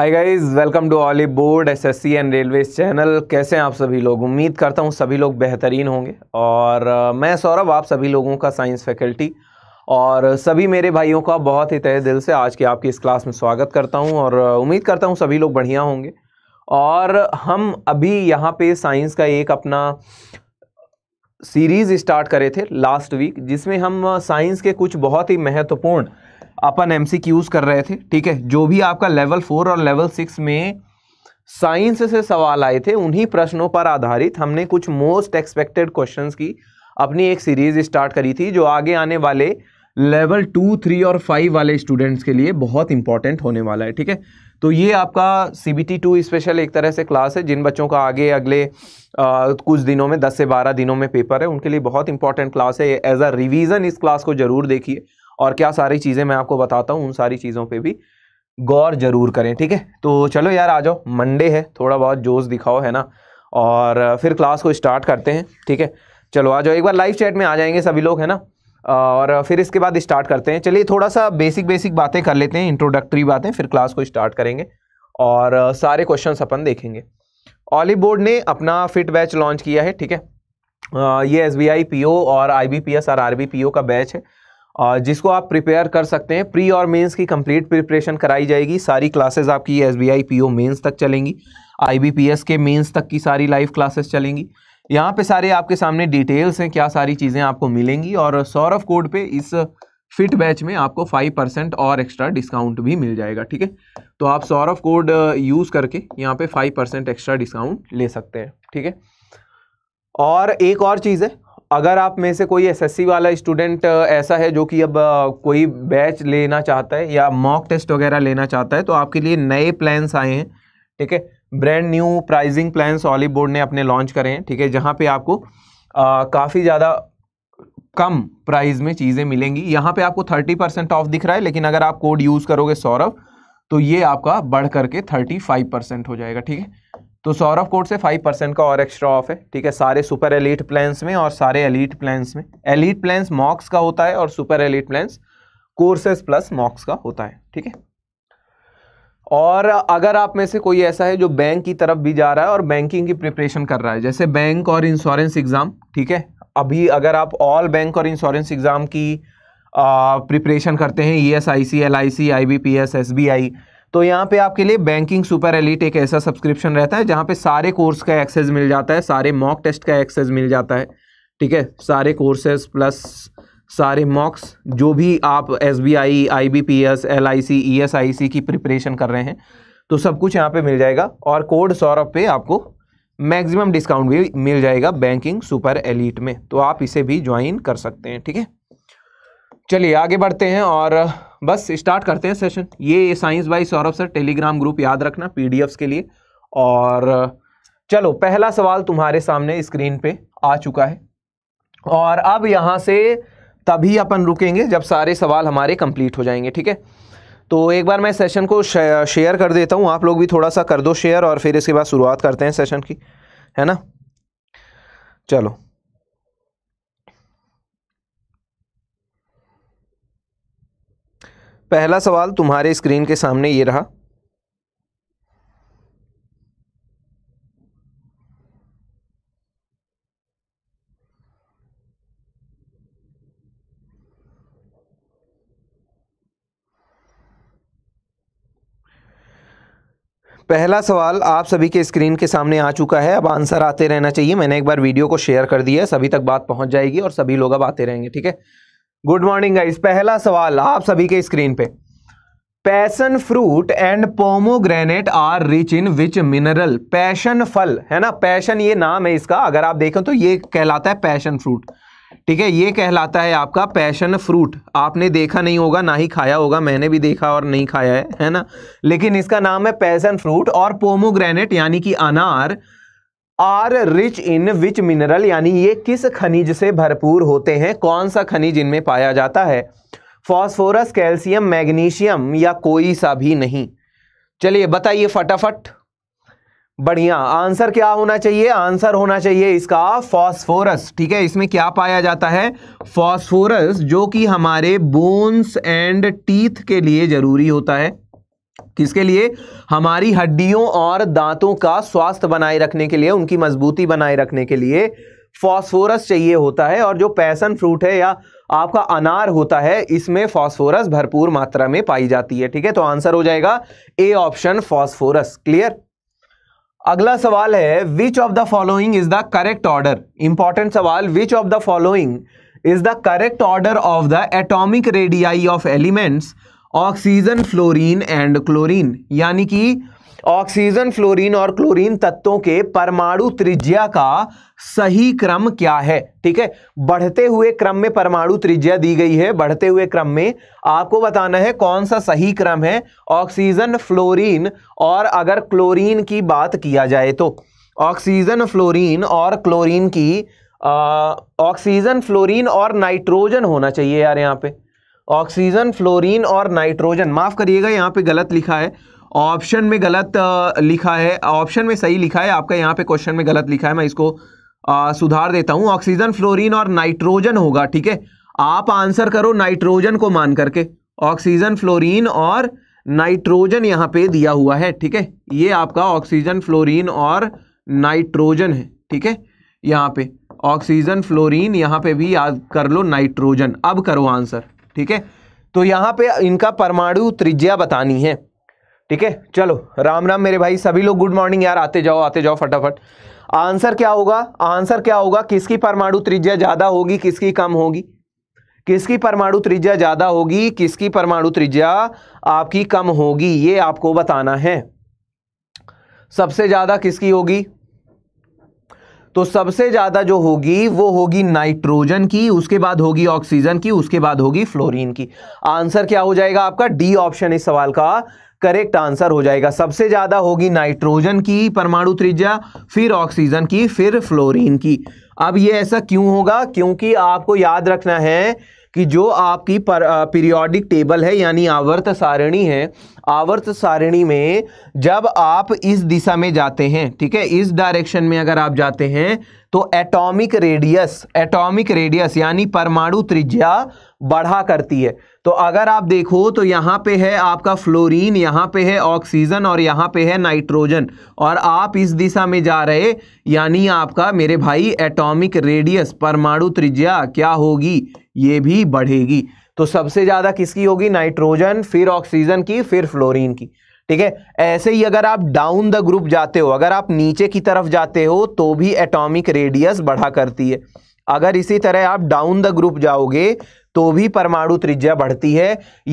hi guys welcome to Oliveboard S S C and railways channel कैसे हैं आप सभी लोग उम्मीद करता हूं सभी लोग बेहतरीन होंगे और मैं सौरभ आप सभी लोगों का साइंस फैकल्टी और सभी मेरे भाइयों का बहुत ही तहे दिल से आज के आपकी इस क्लास में स्वागत करता हूं और उम्मीद करता हूं सभी लोग बढ़िया होंगे और हम अभी यहाँ पे साइंस का एक अपना सीरीज़ स्टार्ट करे थे लास्ट वीक जिसमें हम साइंस के कुछ बहुत ही महत्वपूर्ण अपन एम कर रहे थे ठीक है जो भी आपका लेवल फोर और लेवल सिक्स में साइंस से सवाल आए थे उन्हीं प्रश्नों पर आधारित हमने कुछ मोस्ट एक्सपेक्टेड क्वेश्चंस की अपनी एक सीरीज स्टार्ट करी थी जो आगे आने वाले लेवल टू थ्री और फाइव वाले स्टूडेंट्स के लिए बहुत इंपॉर्टेंट होने वाला है ठीक है तो ये आपका C B T two special एक तरह से क्लास है जिन बच्चों का आगे अगले आ, कुछ दिनों में दस से बारह दिनों में पेपर है उनके लिए बहुत इंपॉर्टेंट क्लास है एज अ रिविज़न इस क्लास को ज़रूर देखिए और क्या सारी चीज़ें मैं आपको बताता हूँ उन सारी चीज़ों पर भी गौर जरूर करें ठीक है तो चलो यार आ जाओ मंडे है थोड़ा बहुत जोश दिखाओ है ना और फिर क्लास को स्टार्ट करते हैं ठीक है चलो आ जाओ एक बार लाइव चैट में आ जाएंगे सभी लोग है ना और फिर इसके बाद स्टार्ट करते हैं चलिए थोड़ा सा बेसिक बेसिक बातें कर लेते हैं इंट्रोडक्टरी बातें फिर क्लास को स्टार्ट करेंगे और सारे क्वेश्चन अपन देखेंगे ऑलि बोर्ड ने अपना फिट बैच लॉन्च किया है ठीक है ये S B I P O और आई बी पी एस और आर बी पी ओ का बैच है जिसको आप प्रिपेयर कर सकते हैं प्री और मेंस की कंप्लीट प्रिपरेशन कराई जाएगी सारी क्लासेस आपकी S B I P O mains तक चलेंगी आईबीपीएस के मेंस तक की सारी लाइव क्लासेस चलेंगी यहाँ पे सारे आपके सामने डिटेल्स हैं क्या सारी चीज़ें आपको मिलेंगी और सौरभ कोड पे इस फिट बैच में आपको फाइव परसेंट और एक्स्ट्रा डिस्काउंट भी मिल जाएगा ठीक है तो आप सौरभ कोड यूज़ करके यहाँ पे फाइव परसेंट एक्स्ट्रा डिस्काउंट ले सकते हैं ठीक है और एक और चीज़ है अगर आप में से कोई एसएससी वाला स्टूडेंट ऐसा है जो कि अब कोई बैच लेना चाहता है या मॉक टेस्ट वगैरह लेना चाहता है तो आपके लिए नए प्लान्स आए हैं ठीक है brand new pricing plans Oliveboard ने अपने लॉन्च करे हैं ठीक है जहाँ पे आपको काफ़ी ज़्यादा कम प्राइस में चीज़ें मिलेंगी यहाँ पे आपको 30 परसेंट ऑफ दिख रहा है लेकिन अगर आप कोड यूज़ करोगे सौरभ तो ये आपका बढ़ करके 35 परसेंट हो जाएगा ठीक है तो सौरभ कोर्ट से फाइव परसेंट का और एक्स्ट्रा ऑफ है ठीक है सारे सुपर एलिट प्लान्स में और सारे एलिट प्लान्स में एलिट प्लान्स मॉक्स का होता है और super elite plans courses plus mocks का होता है ठीक है और अगर आप में से कोई ऐसा है जो बैंक की तरफ भी जा रहा है और बैंकिंग की प्रिपरेशन कर रहा है जैसे बैंक और इंश्योरेंस एग्ज़ाम ठीक है अभी अगर आप ऑल बैंक और इंश्योरेंस एग्ज़ाम की प्रिपरेशन करते हैं E S I C L I C I B P S S B I तो यहाँ पे आपके लिए बैंकिंग सुपर एलिट एक ऐसा सब्सक्रिप्शन रहता है जहाँ पे सारे कोर्स का एक्सेस मिल जाता है सारे मॉक टेस्ट का एक्सेस मिल जाता है ठीक है सारे कोर्सेज प्लस सारे मॉक्स जो भी आप S B I I B P S L I C E S I C की प्रिपरेशन कर रहे हैं तो सब कुछ यहाँ पे मिल जाएगा और कोड सौरभ पे आपको मैक्सिमम डिस्काउंट भी मिल जाएगा बैंकिंग सुपर एलिट में तो आप इसे भी ज्वाइन कर सकते हैं ठीक है चलिए आगे बढ़ते हैं और बस स्टार्ट करते हैं सेशन ये science by Saurabh sir Telegram group याद रखना पी के लिए और चलो पहला सवाल तुम्हारे सामने स्क्रीन पे आ चुका है और अब यहाँ से तभी अपन रुकेंगे जब सारे सवाल हमारे कंप्लीट हो जाएंगे ठीक है तो एक बार मैं सेशन को शेयर कर देता हूँ आप लोग भी थोड़ा सा कर दो शेयर और फिर इसके बाद शुरुआत करते हैं सेशन की है ना चलो पहला सवाल तुम्हारे स्क्रीन के सामने ये रहा पहला सवाल आप सभी के स्क्रीन के सामने आ चुका है अब आंसर आते रहना चाहिए मैंने एक बार वीडियो को शेयर कर दिया सभी तक बात पहुंच जाएगी और सभी लोग अब आते रहेंगे ठीक है गुड मॉर्निंग गाइस पहला सवाल आप सभी के स्क्रीन पे passion fruit and pomegranate are rich in which mineral passion फल है ना पैशन ये नाम है इसका अगर आप देखें तो ये कहलाता है पैशन फ्रूट ठीक है ये कहलाता है आपका पैशन फ्रूट आपने देखा नहीं होगा ना ही खाया होगा मैंने भी देखा और नहीं खाया है है ना लेकिन इसका नाम है पैशन फ्रूट और पोमोग्रेनेट यानी कि अनार are rich in which mineral यानी ये किस खनिज से भरपूर होते हैं कौन सा खनिज इनमें पाया जाता है फॉस्फोरस कैल्शियम मैग्नीशियम या कोई सा भी नहीं चलिए बताइए फटाफट बढ़िया आंसर क्या होना चाहिए आंसर होना चाहिए इसका फॉस्फोरस ठीक है इसमें क्या पाया जाता है फॉस्फोरस जो कि हमारे बोन्स एंड टीथ के लिए जरूरी होता है किसके लिए हमारी हड्डियों और दांतों का स्वास्थ्य बनाए रखने के लिए उनकी मजबूती बनाए रखने के लिए फॉस्फोरस चाहिए होता है और जो पैसन फ्रूट है या आपका अनार होता है इसमें फॉस्फोरस भरपूर मात्रा में पाई जाती है ठीक है तो आंसर हो जाएगा ए ऑप्शन फॉस्फोरस क्लियर अगला सवाल है which of the following is the correct order important सवाल which of the following is the correct order of the atomic radii of elements oxygen fluorine and chlorine यानी कि oxygen fluorine और chlorine तत्वों के परमाणु त्रिज्या का सही क्रम क्या है ठीक है बढ़ते हुए क्रम में परमाणु त्रिज्या दी गई है बढ़ते हुए क्रम में आपको बताना है कौन सा सही क्रम है ऑक्सीजन फ्लोरीन और अगर क्लोरीन की बात किया जाए तो ऑक्सीजन फ्लोरीन और क्लोरीन की ऑक्सीजन फ्लोरीन और नाइट्रोजन होना चाहिए यार यहाँ पे ऑक्सीजन फ्लोरीन और नाइट्रोजन माफ़ करिएगा यहाँ पे गलत लिखा है ऑप्शन में गलत लिखा है ऑप्शन में सही लिखा है आपका यहाँ पे क्वेश्चन में गलत लिखा है मैं इसको आ, सुधार देता हूँ ऑक्सीजन फ्लोरीन और नाइट्रोजन होगा ठीक है आप आंसर करो नाइट्रोजन को मान करके ऑक्सीजन फ्लोरीन और नाइट्रोजन यहाँ पे दिया हुआ है ठीक है ये आपका ऑक्सीजन फ्लोरीन और नाइट्रोजन है ठीक है यहाँ पे ऑक्सीजन फ्लोरीन यहाँ पे भी याद कर लो नाइट्रोजन अब करो आंसर ठीक है तो यहाँ पे इनका परमाणु त्रिज्या बतानी है ठीक है चलो राम राम मेरे भाई सभी लोग गुड मॉर्निंग यार आते जाओ आते जाओ फटाफट आंसर क्या होगा आंसर क्या होगा किसकी परमाणु त्रिज्या ज़्यादा होगी किसकी कम होगी किसकी परमाणु त्रिज्या ज़्यादा होगी किसकी परमाणु त्रिज्या आपकी कम होगी ये आपको बताना है सबसे ज़्यादा किसकी होगी तो सबसे ज़्यादा जो होगी वो होगी नाइट्रोजन की उसके बाद होगी ऑक्सीजन की उसके बाद होगी फ्लोरीन की आंसर क्या हो जाएगा आपका डी ऑप्शन इस सवाल का करेक्ट आंसर हो जाएगा सबसे ज़्यादा होगी नाइट्रोजन की परमाणु त्रिज्या फिर ऑक्सीजन की फिर फ्लोरीन की अब ये ऐसा क्यों होगा क्योंकि आपको याद रखना है कि जो आपकी पीरियोडिक टेबल है यानी आवर्त सारणी है आवर्त सारणी में जब आप इस दिशा में जाते हैं ठीक है इस डायरेक्शन में अगर आप जाते हैं तो एटॉमिक रेडियस एटॉमिक रेडियस यानी परमाणु त्रिज्या बढ़ा करती है तो अगर आप देखो तो यहाँ पे है आपका फ्लोरीन यहाँ पे है ऑक्सीजन और यहाँ पे है नाइट्रोजन और आप इस दिशा में जा रहे यानी आपका मेरे भाई एटॉमिक रेडियस परमाणु त्रिज्या क्या होगी ये भी बढ़ेगी तो सबसे ज़्यादा किसकी होगी नाइट्रोजन फिर ऑक्सीजन की फिर फ्लोरीन की ठीक है ऐसे ही अगर आप डाउन द ग्रुप जाते हो अगर आप नीचे की तरफ जाते हो तो भी एटॉमिक रेडियस बढ़ा करती है अगर इसी तरह आप डाउन द ग्रुप जाओगे तो भी परमाणु त्रिज्या बढ़ती है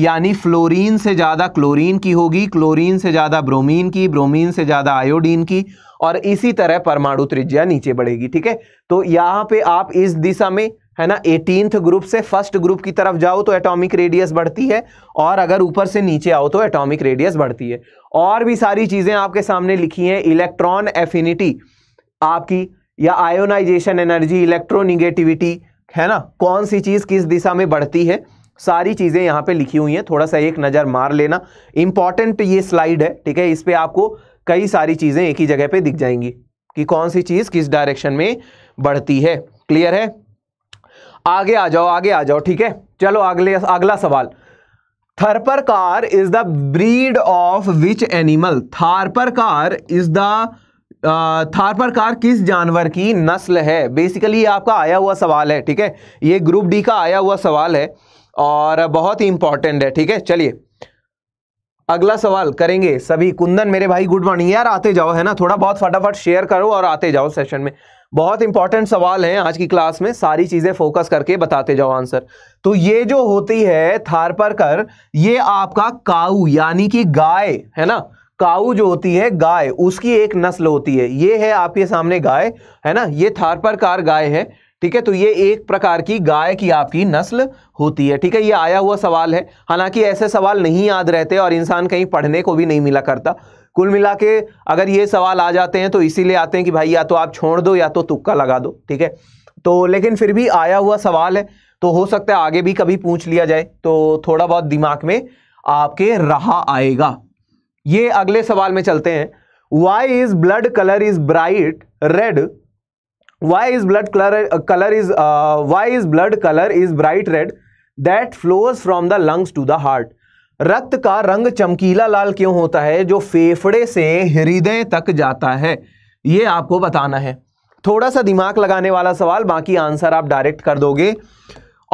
यानी फ्लोरीन से ज़्यादा क्लोरीन की होगी क्लोरीन से ज़्यादा ब्रोमीन की ब्रोमीन से ज़्यादा आयोडीन की और इसी तरह परमाणु त्रिज्या नीचे बढ़ेगी ठीक है तो यहां पे आप इस दिशा में है ना एटीनथ ग्रुप से फर्स्ट ग्रुप की तरफ जाओ तो एटॉमिक रेडियस बढ़ती है और अगर ऊपर से नीचे आओ तो एटॉमिक रेडियस बढ़ती है और भी सारी चीज़ें आपके सामने लिखी हैं इलेक्ट्रॉन एफिनिटी आपकी या आयोनाइजेशन एनर्जी इलेक्ट्रोनिगेटिविटी है ना कौन सी चीज़ किस दिशा में बढ़ती है सारी चीज़ें यहाँ पे लिखी हुई हैं थोड़ा सा एक नज़र मार लेना इंपॉर्टेंट ये स्लाइड है ठीक है इस पर आपको कई सारी चीज़ें एक ही जगह पे दिख जाएंगी कि कौन सी चीज़ किस डायरेक्शन में बढ़ती है क्लियर है आगे आ जाओ आगे आ जाओ ठीक है चलो अगले अगला सवाल Tharparkar is the breed of which animal Tharparkar is the Tharparkar किस जानवर की नस्ल है बेसिकली आपका आया हुआ सवाल है ठीक है ये ग्रुप डी का आया हुआ सवाल है और बहुत ही इंपॉर्टेंट है ठीक है चलिए अगला सवाल करेंगे सभी कुंदन मेरे भाई गुड मॉर्निंग यार आते जाओ है ना थोड़ा बहुत फटाफट शेयर करो और आते जाओ सेशन में बहुत इंपॉर्टेंट सवाल है आज की क्लास में सारी चीजें फोकस करके बताते जाओ आंसर तो ये जो होती है पर कर ये आपका काऊ यानी कि गाय है ना काऊ जो होती है गाय उसकी एक नस्ल होती है ये है आपके सामने गाय है ना ये थार पर कार गाय है ठीक है तो ये एक प्रकार की गाय की आपकी नस्ल होती है ठीक है ये आया हुआ सवाल है हालांकि ऐसे सवाल नहीं याद रहते और इंसान कहीं पढ़ने को भी नहीं मिला करता कुल मिला के अगर ये सवाल आ जाते हैं तो इसीलिए आते हैं कि भाई या तो आप छोड़ दो या तो तुक्का लगा दो ठीक है तो लेकिन फिर भी आया हुआ सवाल है तो हो सकता है आगे भी कभी पूछ लिया जाए तो थोड़ा बहुत दिमाग में आपके रहा आएगा ये अगले सवाल में चलते हैं why is blood colour is bright red why is blood colour colour is why is blood colour is bright red that flows from the lungs to the heart रक्त का रंग चमकीला लाल क्यों होता है जो फेफड़े से हृदय तक जाता है ये आपको बताना है थोड़ा सा दिमाग लगाने वाला सवाल बाकी आंसर आप डायरेक्ट कर दोगे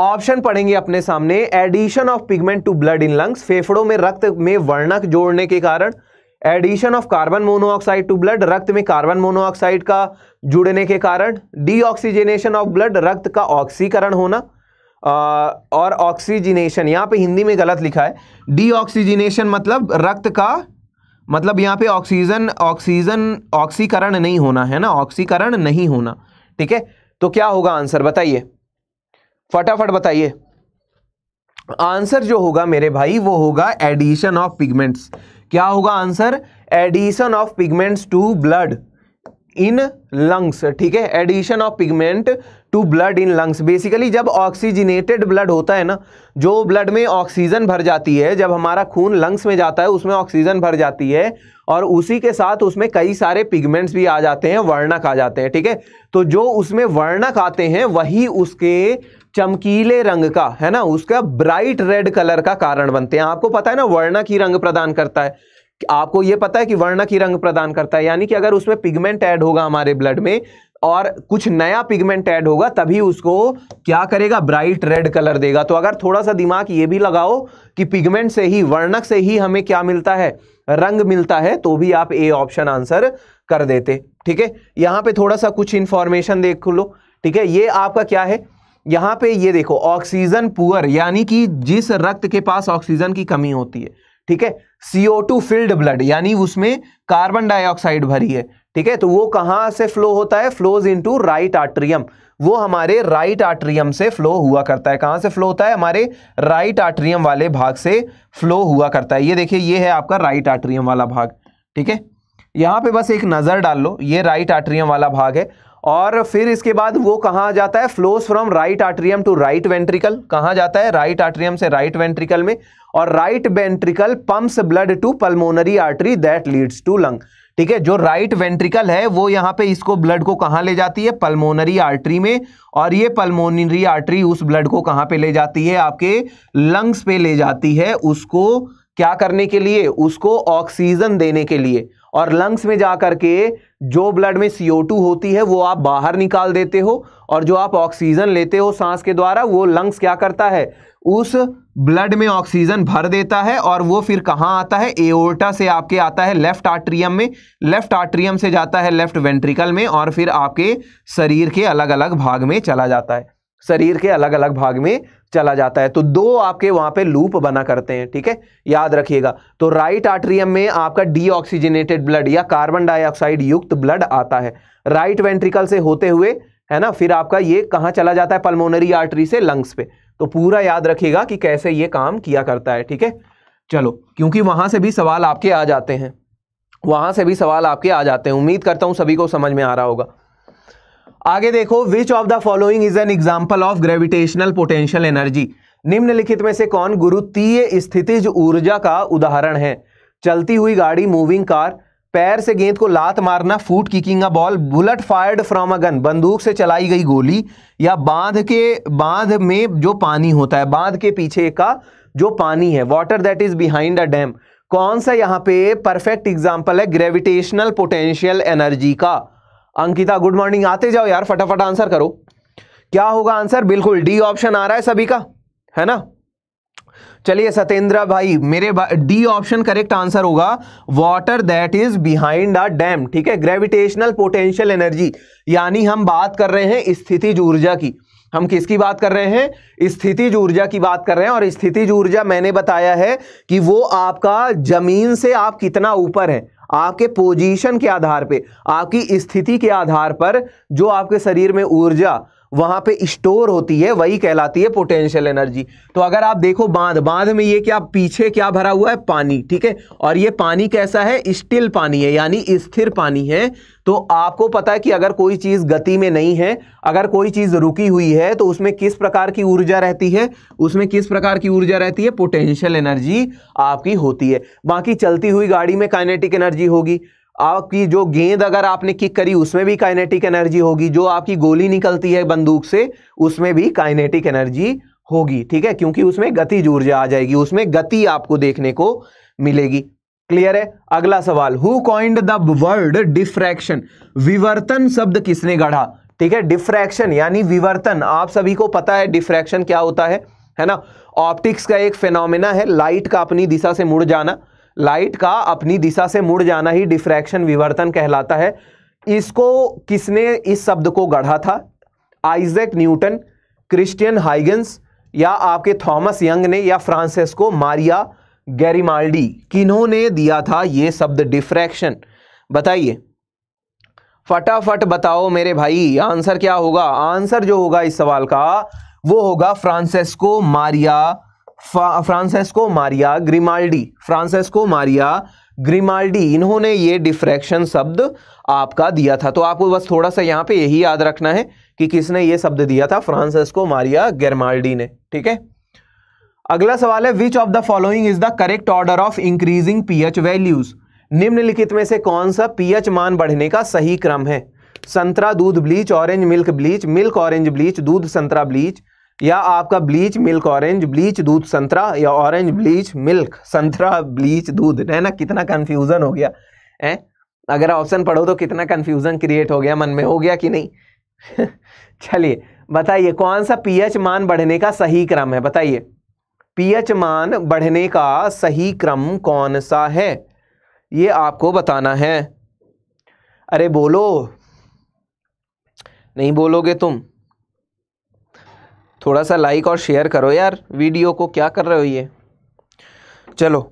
ऑप्शन पढ़ेंगे अपने सामने addition of pigment to blood in lungs फेफड़ों में रक्त में वर्णक जोड़ने के कारण addition of carbon monoxide to blood रक्त में कार्बन मोनोऑक्साइड का जुड़ने के कारण ऑक्सीजनेशन ऑफ ब्लड रक्त का ऑक्सीकरण होना और ऑक्सीजिनेशन यहाँ पे हिंदी में गलत लिखा है डीऑक्सीजिनेशन मतलब रक्त का मतलब यहाँ पे ऑक्सीजन ऑक्सीजन ऑक्सीकरण नहीं होना है ना ऑक्सीकरण नहीं होना ठीक है तो क्या होगा आंसर बताइए फटाफट बताइए आंसर जो होगा मेरे भाई वो होगा एडिशन ऑफ पिगमेंट्स क्या होगा answer addition of pigments to blood in lungs ठीक है addition of pigment to blood in lungs basically जब ऑक्सीजनेटेड ब्लड होता है ना जो ब्लड में ऑक्सीजन भर जाती है जब हमारा खून लंग्स में जाता है उसमें ऑक्सीजन भर जाती है और उसी के साथ उसमें कई सारे पिगमेंट्स भी आ जाते हैं वर्णक आ जाते हैं ठीक है तो जो उसमें वर्णक आते हैं वही उसके चमकीले रंग का है ना उसका ब्राइट रेड कलर का कारण बनते हैं आपको पता है ना वर्णक ही रंग प्रदान करता है आपको यह पता है कि वर्णक ही रंग प्रदान करता है यानी कि अगर उसमें पिगमेंट ऐड होगा हमारे ब्लड में और कुछ नया पिगमेंट ऐड होगा तभी उसको क्या करेगा ब्राइट रेड कलर देगा तो अगर थोड़ा सा दिमाग ये भी लगाओ कि पिगमेंट से ही वर्णक से ही हमें क्या मिलता है रंग मिलता है तो भी आप ए ऑप्शन आंसर कर देते ठीक है यहां पे थोड़ा सा कुछ इंफॉर्मेशन देख लो ठीक है ये आपका क्या है यहां पे ये देखो ऑक्सीजन पुअर यानी कि जिस रक्त के पास ऑक्सीजन की कमी होती है ठीक है सीओ टू फिल्ड ब्लड यानी उसमें कार्बन डाइऑक्साइड भरी है ठीक है तो वो कहां से फ्लो होता है फ्लोज इनटू राइट आर्ट्रियम वो हमारे राइट आर्ट्रियम से फ्लो हुआ करता है कहां से फ्लो होता है हमारे राइट आर्ट्रियम वाले भाग से फ्लो हुआ करता है ये देखिए ये है आपका राइट आर्ट्रियम वाला भाग ठीक है यहां पे बस एक नज़र डाल लो ये राइट आर्ट्रियम वाला भाग है और फिर इसके बाद वो कहाँ जाता है flows from right atrium to right ventricle कहाँ जाता है राइट आर्ट्रियम से राइट वेंट्रिकल में और right ventricle pumps blood to pulmonary artery that leads to lung ठीक है जो राइट वेंट्रिकल है वो यहाँ पे इसको ब्लड को कहाँ ले जाती है पल्मोनरी आर्टरी में और ये पल्मोनरी आर्टरी उस ब्लड को कहाँ पे ले जाती है आपके लंग्स पे ले जाती है उसको क्या करने के लिए उसको ऑक्सीजन देने के लिए और लंग्स में जा के जो ब्लड में CO2 होती है वो आप बाहर निकाल देते हो और जो आप ऑक्सीजन लेते हो सांस के द्वारा वो लंग्स क्या करता है उस ब्लड में ऑक्सीजन भर देता है और वो फिर कहाँ आता है एओर्टा से आपके आता है लेफ्ट आर्ट्रियम में लेफ्ट आर्ट्रियम से जाता है लेफ्ट वेंट्रिकल में और फिर आपके शरीर के अलग अलग भाग में चला जाता है शरीर के अलग अलग भाग में चला जाता है तो दो आपके वहां पे लूप बना करते हैं ठीक है याद रखिएगा तो राइट आर्ट्रियम में आपका डीऑक्सीजनेटेड ब्लड या कार्बन डाइऑक्साइड युक्त ब्लड आता है राइट वेंट्रिकल से होते हुए है ना फिर आपका ये कहां चला जाता है पल्मोनरी आर्टरी से लंग्स पे तो पूरा याद रखिएगा कि कैसे ये काम किया करता है ठीक है चलो क्योंकि वहां से भी सवाल आपके आ जाते हैं वहां से भी सवाल आपके आ जाते हैं उम्मीद करता हूं सभी को समझ में आ रहा होगा आगे देखो which of the following is an example of gravitational potential energy निम्नलिखित में से कौन गुरुत्वीय स्थितिज ऊर्जा का उदाहरण है चलती हुई गाड़ी मूविंग कार पैर से गेंद को लात मारना foot kicking a ball bullet fired from a gun बंदूक से चलाई गई गोली या बांध के बांध में जो पानी होता है बांध के पीछे का जो पानी है water that is behind a dam कौन सा यहाँ पे परफेक्ट एग्जाम्पल है ग्रेविटेशनल पोटेंशियल एनर्जी का अंकिता गुड मॉर्निंग आते जाओ यार फटाफट आंसर करो क्या होगा आंसर बिल्कुल डी ऑप्शन आ रहा है सभी का है ना चलिए सत्येंद्र भाई मेरे डी ऑप्शन करेक्ट आंसर होगा water that is behind a dam ठीक है ग्रेविटेशनल पोटेंशियल एनर्जी यानी हम बात कर रहे हैं स्थिति ऊर्जा की हम किसकी बात कर रहे हैं स्थिति ऊर्जा की बात कर रहे हैं और स्थिति ऊर्जा मैंने बताया है कि वो आपका जमीन से आप कितना ऊपर है आपके पोजीशन के आधार पे आपकी स्थिति के आधार पर जो आपके शरीर में ऊर्जा वहां पे स्टोर होती है वही कहलाती है पोटेंशियल एनर्जी तो अगर आप देखो बांध बांध में ये क्या पीछे क्या भरा हुआ है पानी ठीक है और ये पानी कैसा है स्टिल पानी है यानी स्थिर पानी है तो आपको पता है कि अगर कोई चीज़ गति में नहीं है अगर कोई चीज़ रुकी हुई है तो उसमें किस प्रकार की ऊर्जा रहती है उसमें किस प्रकार की ऊर्जा रहती है पोटेंशियल एनर्जी आपकी होती है बाकी चलती हुई गाड़ी में काइनेटिक एनर्जी होगी आपकी जो गेंद अगर आपने किक करी उसमें भी काइनेटिक एनर्जी होगी जो आपकी गोली निकलती है बंदूक से उसमें भी काइनेटिक एनर्जी होगी ठीक है क्योंकि उसमें गतिज ऊर्जा आ जाएगी उसमें गति आपको देखने को मिलेगी क्लियर है अगला सवाल who coined the word diffraction विवर्तन शब्द किसने गढ़ा ठीक है डिफ्रैक्शन यानी विवर्तन आप सभी को पता है डिफ्रैक्शन क्या होता है है ना ऑप्टिक्स का एक फेनोमेना है लाइट का अपनी दिशा से मुड़ जाना लाइट का अपनी दिशा से मुड़ जाना ही डिफ्रैक्शन विवर्तन कहलाता है इसको किसने इस शब्द को गढ़ा था आइजक न्यूटन क्रिस्टियन हाइगन्स या आपके थॉमस यंग ने या फ्रांसिस्को मारिया गैरिमाल्डी किन्होंने दिया था ये शब्द डिफ्रैक्शन बताइए फटाफट बताओ मेरे भाई आंसर क्या होगा आंसर जो होगा इस सवाल का वो होगा Francesco Maria Francesco Maria Grimaldi Francesco Maria Grimaldi इन्होंने ये डिफ्रैक्शन शब्द आपका दिया था तो आपको बस थोड़ा सा यहाँ पे यही याद रखना है कि किसने ये शब्द दिया था फ्रांसेस्को मारिया ग्रिमाल्डी ने ठीक है अगला सवाल है which of the following is the correct order of increasing pH values निम्नलिखित में से कौन सा पीएच मान बढ़ने का सही क्रम है संतरा दूध bleach orange milk bleach milk orange bleach दूध संतरा ब्लीच या आपका ब्लीच मिल्क ऑरेंज ब्लीच दूध संतरा या ऑरेंज ब्लीच मिल्क संतरा ब्लीच दूध है ना कितना कन्फ्यूजन हो गया है अगर ऑप्शन पढ़ो तो कितना कन्फ्यूजन क्रिएट हो गया मन में हो गया कि नहीं चलिए बताइए कौन सा पीएच मान बढ़ने का सही क्रम है बताइए पीएच मान बढ़ने का सही क्रम कौन सा है ये आपको बताना है अरे बोलो नहीं बोलोगे तुम थोड़ा सा लाइक और शेयर करो यार वीडियो को क्या कर रहे हो ये चलो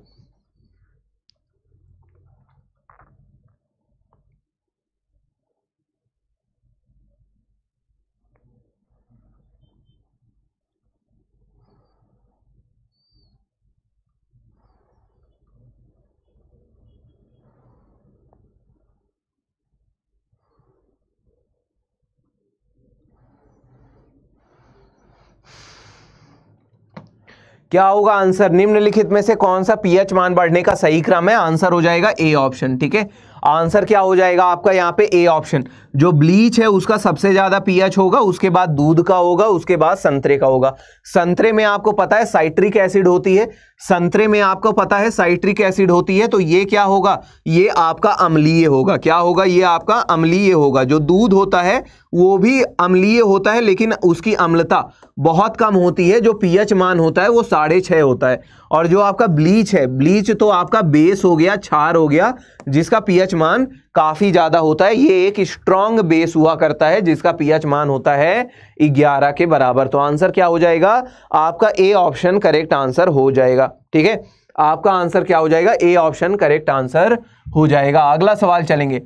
क्या होगा आंसर निम्नलिखित में से कौन सा पीएच मान बढ़ने का सही क्रम है आंसर हो जाएगा ए ऑप्शन ठीक है आंसर क्या हो जाएगा आपका यहाँ पे ए ऑप्शन जो ब्लीच है उसका सबसे ज़्यादा पीएच होगा उसके बाद दूध का होगा उसके बाद संतरे का होगा संतरे में आपको पता है साइट्रिक एसिड होती है संतरे में आपको पता है साइट्रिक एसिड होती है तो ये क्या होगा ये आपका अम्लीय होगा क्या होगा ये आपका अम्लीय होगा जो दूध होता है वो भी अम्लीय होता है लेकिन उसकी अम्लता बहुत कम होती है जो पीएच मान होता है वो साढ़े छः होता है और जो आपका ब्लीच है ब्लीच तो आपका बेस हो गया छार हो गया जिसका पीएच मान काफी ज्यादा होता है ये एक स्ट्रॉन्ग बेस हुआ करता है जिसका पीएच मान होता है 11 के बराबर तो आंसर क्या हो जाएगा आपका ए ऑप्शन करेक्ट आंसर हो जाएगा ठीक है आपका आंसर क्या हो जाएगा ए ऑप्शन करेक्ट आंसर हो जाएगा अगला सवाल चलेंगे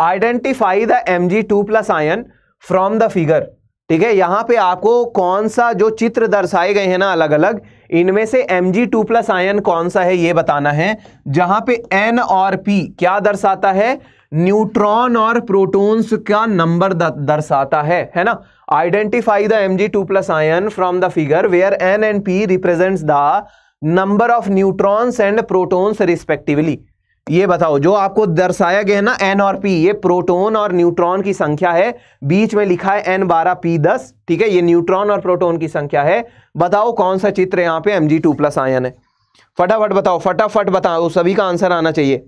identify the M G two plus ion from the figure ठीक है यहां पे आपको कौन सा जो चित्र दर्शाए गए हैं ना अलग अलग इनमें से Mg2 प्लस आयन कौन सा है ये बताना है जहां पे N और P क्या दर्शाता है न्यूट्रॉन और प्रोटॉन्स का नंबर दर्शाता है है ना identify the Mg2 plus ion from the figure where N and P represents the number of neutrons and protons respectively ये बताओ जो आपको दर्शाया गया है ना एन और पी ये प्रोटोन और न्यूट्रॉन की संख्या है बीच में लिखा है एन बारह पी दस ठीक है ये न्यूट्रॉन और प्रोटोन की संख्या है बताओ कौन सा चित्र यहाँ पे M G two plus ion है फटाफट बताओ फटाफट बताओ सभी का आंसर आना चाहिए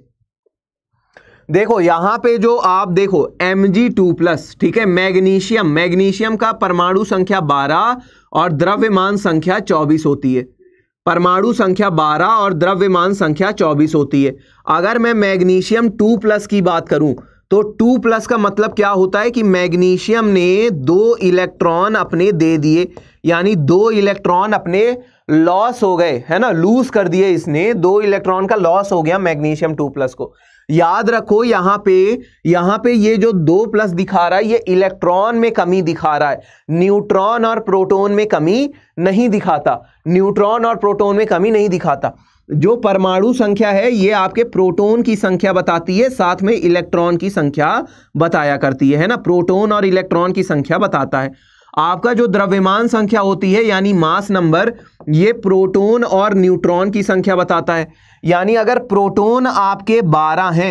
देखो यहां पे जो आप देखो Mg2+ प्लस ठीक है मैग्नीशियम मैग्नीशियम का परमाणु संख्या 12 और द्रव्यमान संख्या 24 होती है परमाणु संख्या 12 और द्रव्यमान संख्या 24 होती है अगर मैं मैग्नीशियम 2 प्लस की बात करूं तो 2 प्लस का मतलब क्या होता है कि मैग्नीशियम ने दो इलेक्ट्रॉन अपने दे दिए यानी दो इलेक्ट्रॉन अपने लॉस हो गए है ना लूज कर दिए इसने दो इलेक्ट्रॉन का लॉस हो गया मैग्नीशियम टू प्लस को याद रखो यहां पे यहां पे ये जो दो प्लस दिखा रहा है ये इलेक्ट्रॉन में कमी दिखा रहा है न्यूट्रॉन और प्रोटॉन में कमी नहीं दिखाता न्यूट्रॉन और प्रोटॉन में कमी नहीं दिखाता जो परमाणु संख्या है ये आपके प्रोटॉन की संख्या बताती है साथ में इलेक्ट्रॉन की संख्या बताया करती है, है ना प्रोटॉन और इलेक्ट्रॉन की संख्या बताता है आपका जो द्रव्यमान संख्या होती है यानी मास नंबर ये प्रोटोन और न्यूट्रॉन की संख्या बताता है यानी अगर प्रोटोन आपके 12 हैं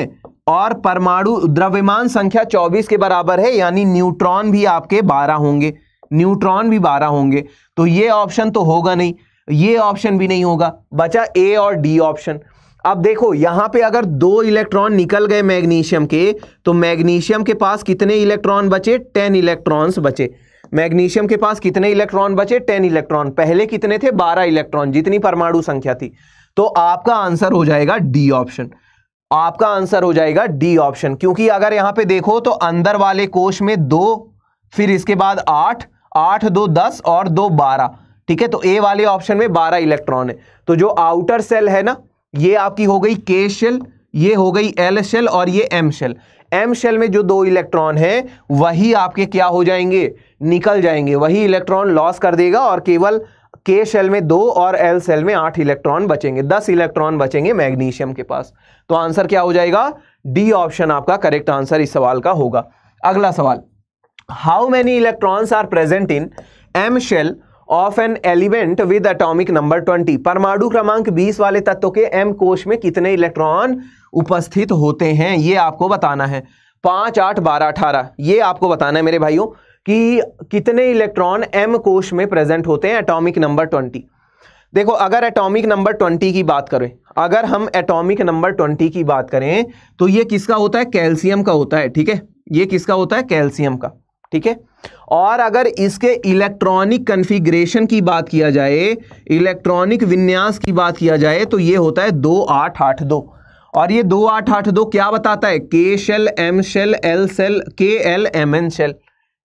और परमाणु द्रव्यमान संख्या 24 के बराबर है यानी न्यूट्रॉन भी आपके 12 होंगे न्यूट्रॉन भी 12 होंगे तो ये ऑप्शन तो होगा नहीं ये ऑप्शन भी नहीं होगा बचा ए और डी ऑप्शन अब देखो यहां पे अगर दो इलेक्ट्रॉन निकल गए मैग्नीशियम के तो मैग्नीशियम के पास कितने इलेक्ट्रॉन बचे टेन इलेक्ट्रॉन्स बचे मैग्नीशियम के पास कितने इलेक्ट्रॉन बचे टेन इलेक्ट्रॉन पहले कितने थे बारह इलेक्ट्रॉन जितनी परमाणु संख्या थी तो आपका आंसर हो जाएगा डी ऑप्शन आपका आंसर हो जाएगा डी ऑप्शन क्योंकि अगर यहां पे देखो तो अंदर वाले कोश में दो फिर इसके बाद आठ आठ दो दस और दो बारह ठीक है तो ए वाले ऑप्शन में बारह इलेक्ट्रॉन है तो जो आउटर सेल है ना ये आपकी हो गई के शेल ये हो गई एल शेल और ये एम शेल एम शेल में जो दो इलेक्ट्रॉन है वही आपके क्या हो जाएंगे निकल जाएंगे वही इलेक्ट्रॉन लॉस कर देगा और केवल के शेल में दो और एल सेल में आठ इलेक्ट्रॉन बचेंगे दस इलेक्ट्रॉन बचेंगे मैग्नीशियम के पास तो आंसर क्या हो जाएगा डी ऑप्शन आपका करेक्ट आंसर इस सवाल का होगा अगला सवाल how many electrons are present in M shell of an element with atomic number 20 परमाणु क्रमांक 20 वाले तत्व के एम कोश में कितने इलेक्ट्रॉन उपस्थित होते हैं ये आपको बताना है पाँच आठ बारह अठारह ये आपको बताना है मेरे भाइयों कि कितने इलेक्ट्रॉन एम कोश में प्रेजेंट होते हैं एटॉमिक नंबर ट्वेंटी देखो अगर एटॉमिक नंबर ट्वेंटी की बात करें अगर हम एटॉमिक नंबर ट्वेंटी की बात करें तो ये किसका होता है कैल्शियम का होता है ठीक है ये किसका होता है कैल्शियम का ठीक है और अगर इसके इलेक्ट्रॉनिक कन्फिग्रेशन की बात किया जाए इलेक्ट्रॉनिक विन्यास की बात किया जाए तो ये होता है दो आठ आठ दो और ये दो आठ आठ दो क्या बताता है K shell M shell L shell K L M N shell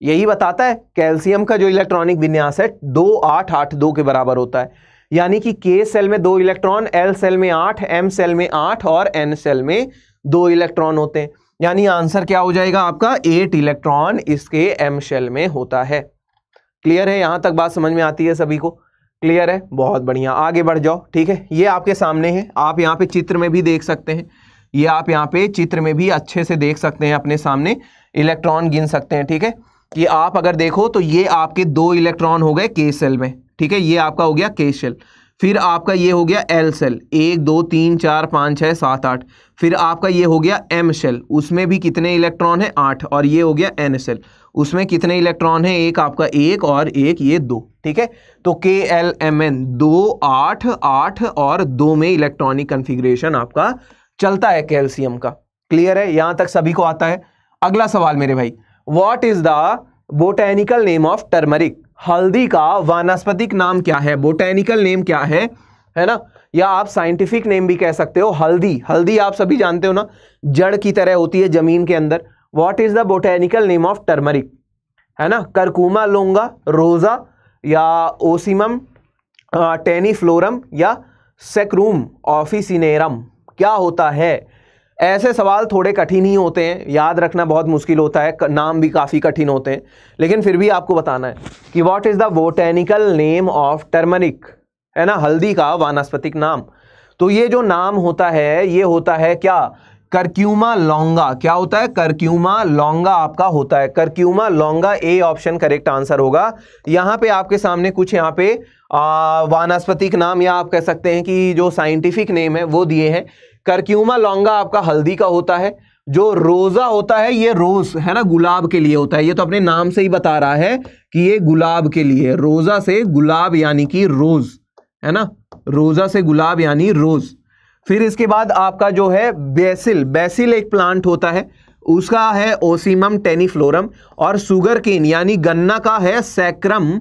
यही बताता है कैल्सियम का जो इलेक्ट्रॉनिक विन्यास है दो आठ आठ दो के बराबर होता है यानी कि के सेल में दो इलेक्ट्रॉन एल सेल में आठ एम सेल में आठ और एन सेल में दो इलेक्ट्रॉन होते हैं यानी आंसर क्या हो जाएगा आपका एट इलेक्ट्रॉन इसके एम सेल में होता है क्लियर है यहां तक बात समझ में आती है सभी को क्लियर है बहुत बढ़िया आगे बढ़ जाओ ठीक है ये आपके सामने है आप यहाँ पे चित्र में भी देख सकते हैं ये आप यहाँ पे चित्र में भी अच्छे से देख सकते हैं अपने सामने इलेक्ट्रॉन गिन सकते हैं ठीक है कि आप अगर देखो तो ये आपके दो इलेक्ट्रॉन हो गए के सेल में ठीक है ये आपका हो गया के सेल फिर आपका ये हो गया एल सेल एक दो तीन चार पाँच छः सात आठ फिर आपका ये हो गया एम सेल उसमें भी कितने इलेक्ट्रॉन है आठ और ये हो गया एन सेल उसमें कितने इलेक्ट्रॉन है एक आपका एक और एक ये दो ठीक है तो के एल एम एन दो आठ आठ और दो में इलेक्ट्रॉनिक कंफिग्रेशन आपका चलता है कैल्सियम का क्लियर है यहां तक सभी को आता है अगला सवाल मेरे भाई what is the botanical name of turmeric हल्दी का वानस्पतिक नाम क्या है बोटेनिकल नेम क्या है है ना या आप साइंटिफिक नेम भी कह सकते हो हल्दी हल्दी आप सभी जानते हो ना जड़ की तरह होती है जमीन के अंदर what is the botanical name of turmeric है ना करकुमा लोंगा रोजा या ओसिमम टेनीफ्लोरम या सेक्रूम ऑफिसिनेरम क्या होता है ऐसे सवाल थोड़े कठिन ही होते हैं याद रखना बहुत मुश्किल होता है नाम भी काफ़ी कठिन होते हैं लेकिन फिर भी आपको बताना है कि what is the botanical name of turmeric है ना हल्दी का वानस्पतिक नाम तो ये जो नाम होता है ये होता है क्या करक्यूमा लौंगा क्या होता है करक्यूमा लौंगा आपका होता है Curcuma longa A option correct answer होगा यहां पे आपके सामने कुछ यहां पे वानस्पतिक नाम या आप कह सकते हैं कि जो साइंटिफिक नेम है वो दिए हैं करक्यूमा लौंगा आपका हल्दी का होता है जो रोजा होता है ये रोज है ना गुलाब के लिए होता है ये तो अपने नाम से ही बता रहा है कि ये गुलाब के लिए रोजा से गुलाब यानी कि रोज है ना रोजा से गुलाब यानी रोज फिर इसके बाद आपका जो है बेसिल बेसिल एक प्लांट होता है उसका है ओसीमम टेनिफ्लोरम और सुगर केन यानी गन्ना का है सैक्रम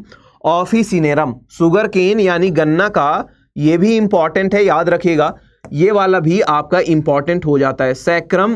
ऑफिसिनेरम सुगर केन यानी गन्ना का ये भी इंपॉर्टेंट है याद रखिएगा ये वाला भी आपका इंपॉर्टेंट हो जाता है सैक्रम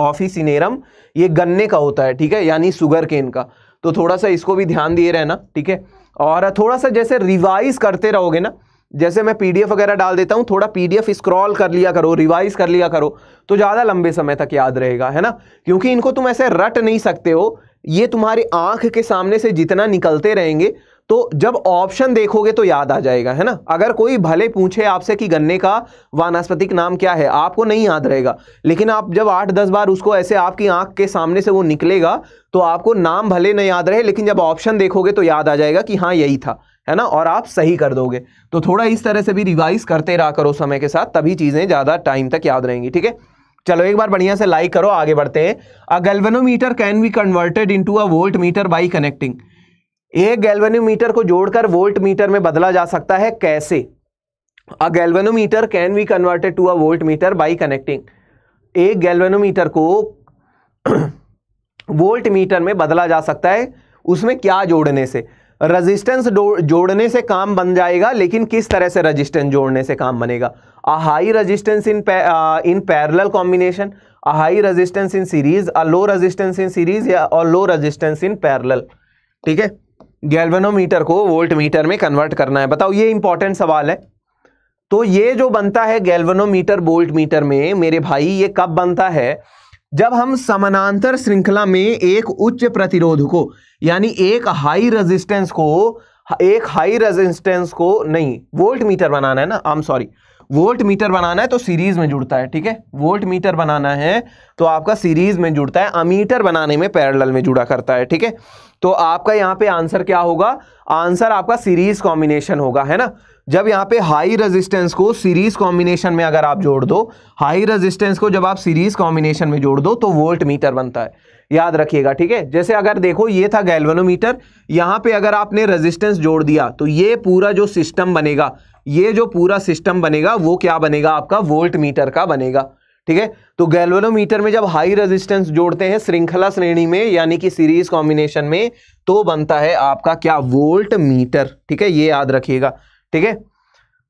ऑफिसिनेरम ये गन्ने का होता है ठीक है यानी सुगर केन का तो थोड़ा सा इसको भी ध्यान दिए रहना ठीक है और थोड़ा सा जैसे रिवाइज करते रहोगे ना जैसे मैं पीडीएफ वगैरह डाल देता हूँ थोड़ा पीडीएफ स्क्रॉल कर लिया करो रिवाइज कर लिया करो तो ज़्यादा लंबे समय तक याद रहेगा है ना क्योंकि इनको तुम ऐसे रट नहीं सकते हो ये तुम्हारी आंख के सामने से जितना निकलते रहेंगे तो जब ऑप्शन देखोगे तो याद आ जाएगा है ना अगर कोई भले पूछे आपसे कि गन्ने का वानस्पतिक नाम क्या है आपको नहीं याद रहेगा लेकिन आप जब आठ दस बार उसको ऐसे आपकी आंख के सामने से वो निकलेगा तो आपको नाम भले नहीं याद रहे लेकिन जब ऑप्शन देखोगे तो याद आ जाएगा कि हाँ यही था है ना और आप सही कर दोगे तो थोड़ा इस तरह से भी रिवाइज करते रहा करो समय के साथ तभी चीज़ें ज़्यादा टाइम तक याद रहेंगी ठीक है चलो एक बार बढ़िया से लाइक करो आगे बढ़ते हैं a galvanometer can be converted into a voltmeter by connecting एक गैल्वेनोमीटर को जोड़कर वोल्ट मीटर में बदला जा सकता है कैसे a galvanometer can be converted to a voltmeter by connecting एक गैल्वेनोमीटर को वोल्ट मीटर में बदला जा सकता है उसमें क्या जोड़ने से रेजिस्टेंस जोड़ने से काम बन जाएगा लेकिन किस तरह से रेजिस्टेंस जोड़ने से काम बनेगा a high resistance in in parallel combination a high resistance in series a low resistance in series या और लो रेजिस्टेंस इन पैरेलल ठीक है गैल्वेनोमीटर को वोल्ट मीटर में कन्वर्ट करना है बताओ ये इंपॉर्टेंट सवाल है तो ये जो बनता है गैल्वेनोमीटर वोल्ट मीटर में मेरे भाई ये कब बनता है जब हम समानांतर श्रृंखला में एक उच्च प्रतिरोध को यानी एक हाई रेजिस्टेंस को एक हाई रेजिस्टेंस को नहीं वोल्ट मीटर बनाना है ना I am sorry voltmeter बनाना है तो सीरीज में जुड़ता है ठीक है वोल्ट मीटर बनाना है तो आपका सीरीज में जुड़ता है अमीटर बनाने में पैरेलल में जुड़ा करता है ठीक है तो आपका यहां पे आंसर क्या होगा आंसर आपका सीरीज कॉम्बिनेशन होगा है ना जब यहाँ पे हाई रेजिस्टेंस को सीरीज कॉम्बिनेशन में अगर आप जोड़ दो हाई रेजिस्टेंस को जब आप सीरीज कॉम्बिनेशन में जोड़ दो तो वोल्ट मीटर बनता है याद रखिएगा ठीक है जैसे अगर देखो ये था गैल्वेनोमीटर यहां पे अगर आपने रेजिस्टेंस जोड़ दिया तो ये पूरा जो सिस्टम बनेगा ये जो पूरा सिस्टम बनेगा वो क्या बनेगा आपका वोल्ट मीटर का बनेगा ठीक है तो गैल्वेनोमीटर में जब हाई रेजिस्टेंस जोड़ते हैं श्रृंखला श्रेणी में यानी कि सीरीज कॉम्बिनेशन में तो बनता है आपका क्या वोल्ट मीटर ठीक है ये याद रखिएगा ठीक है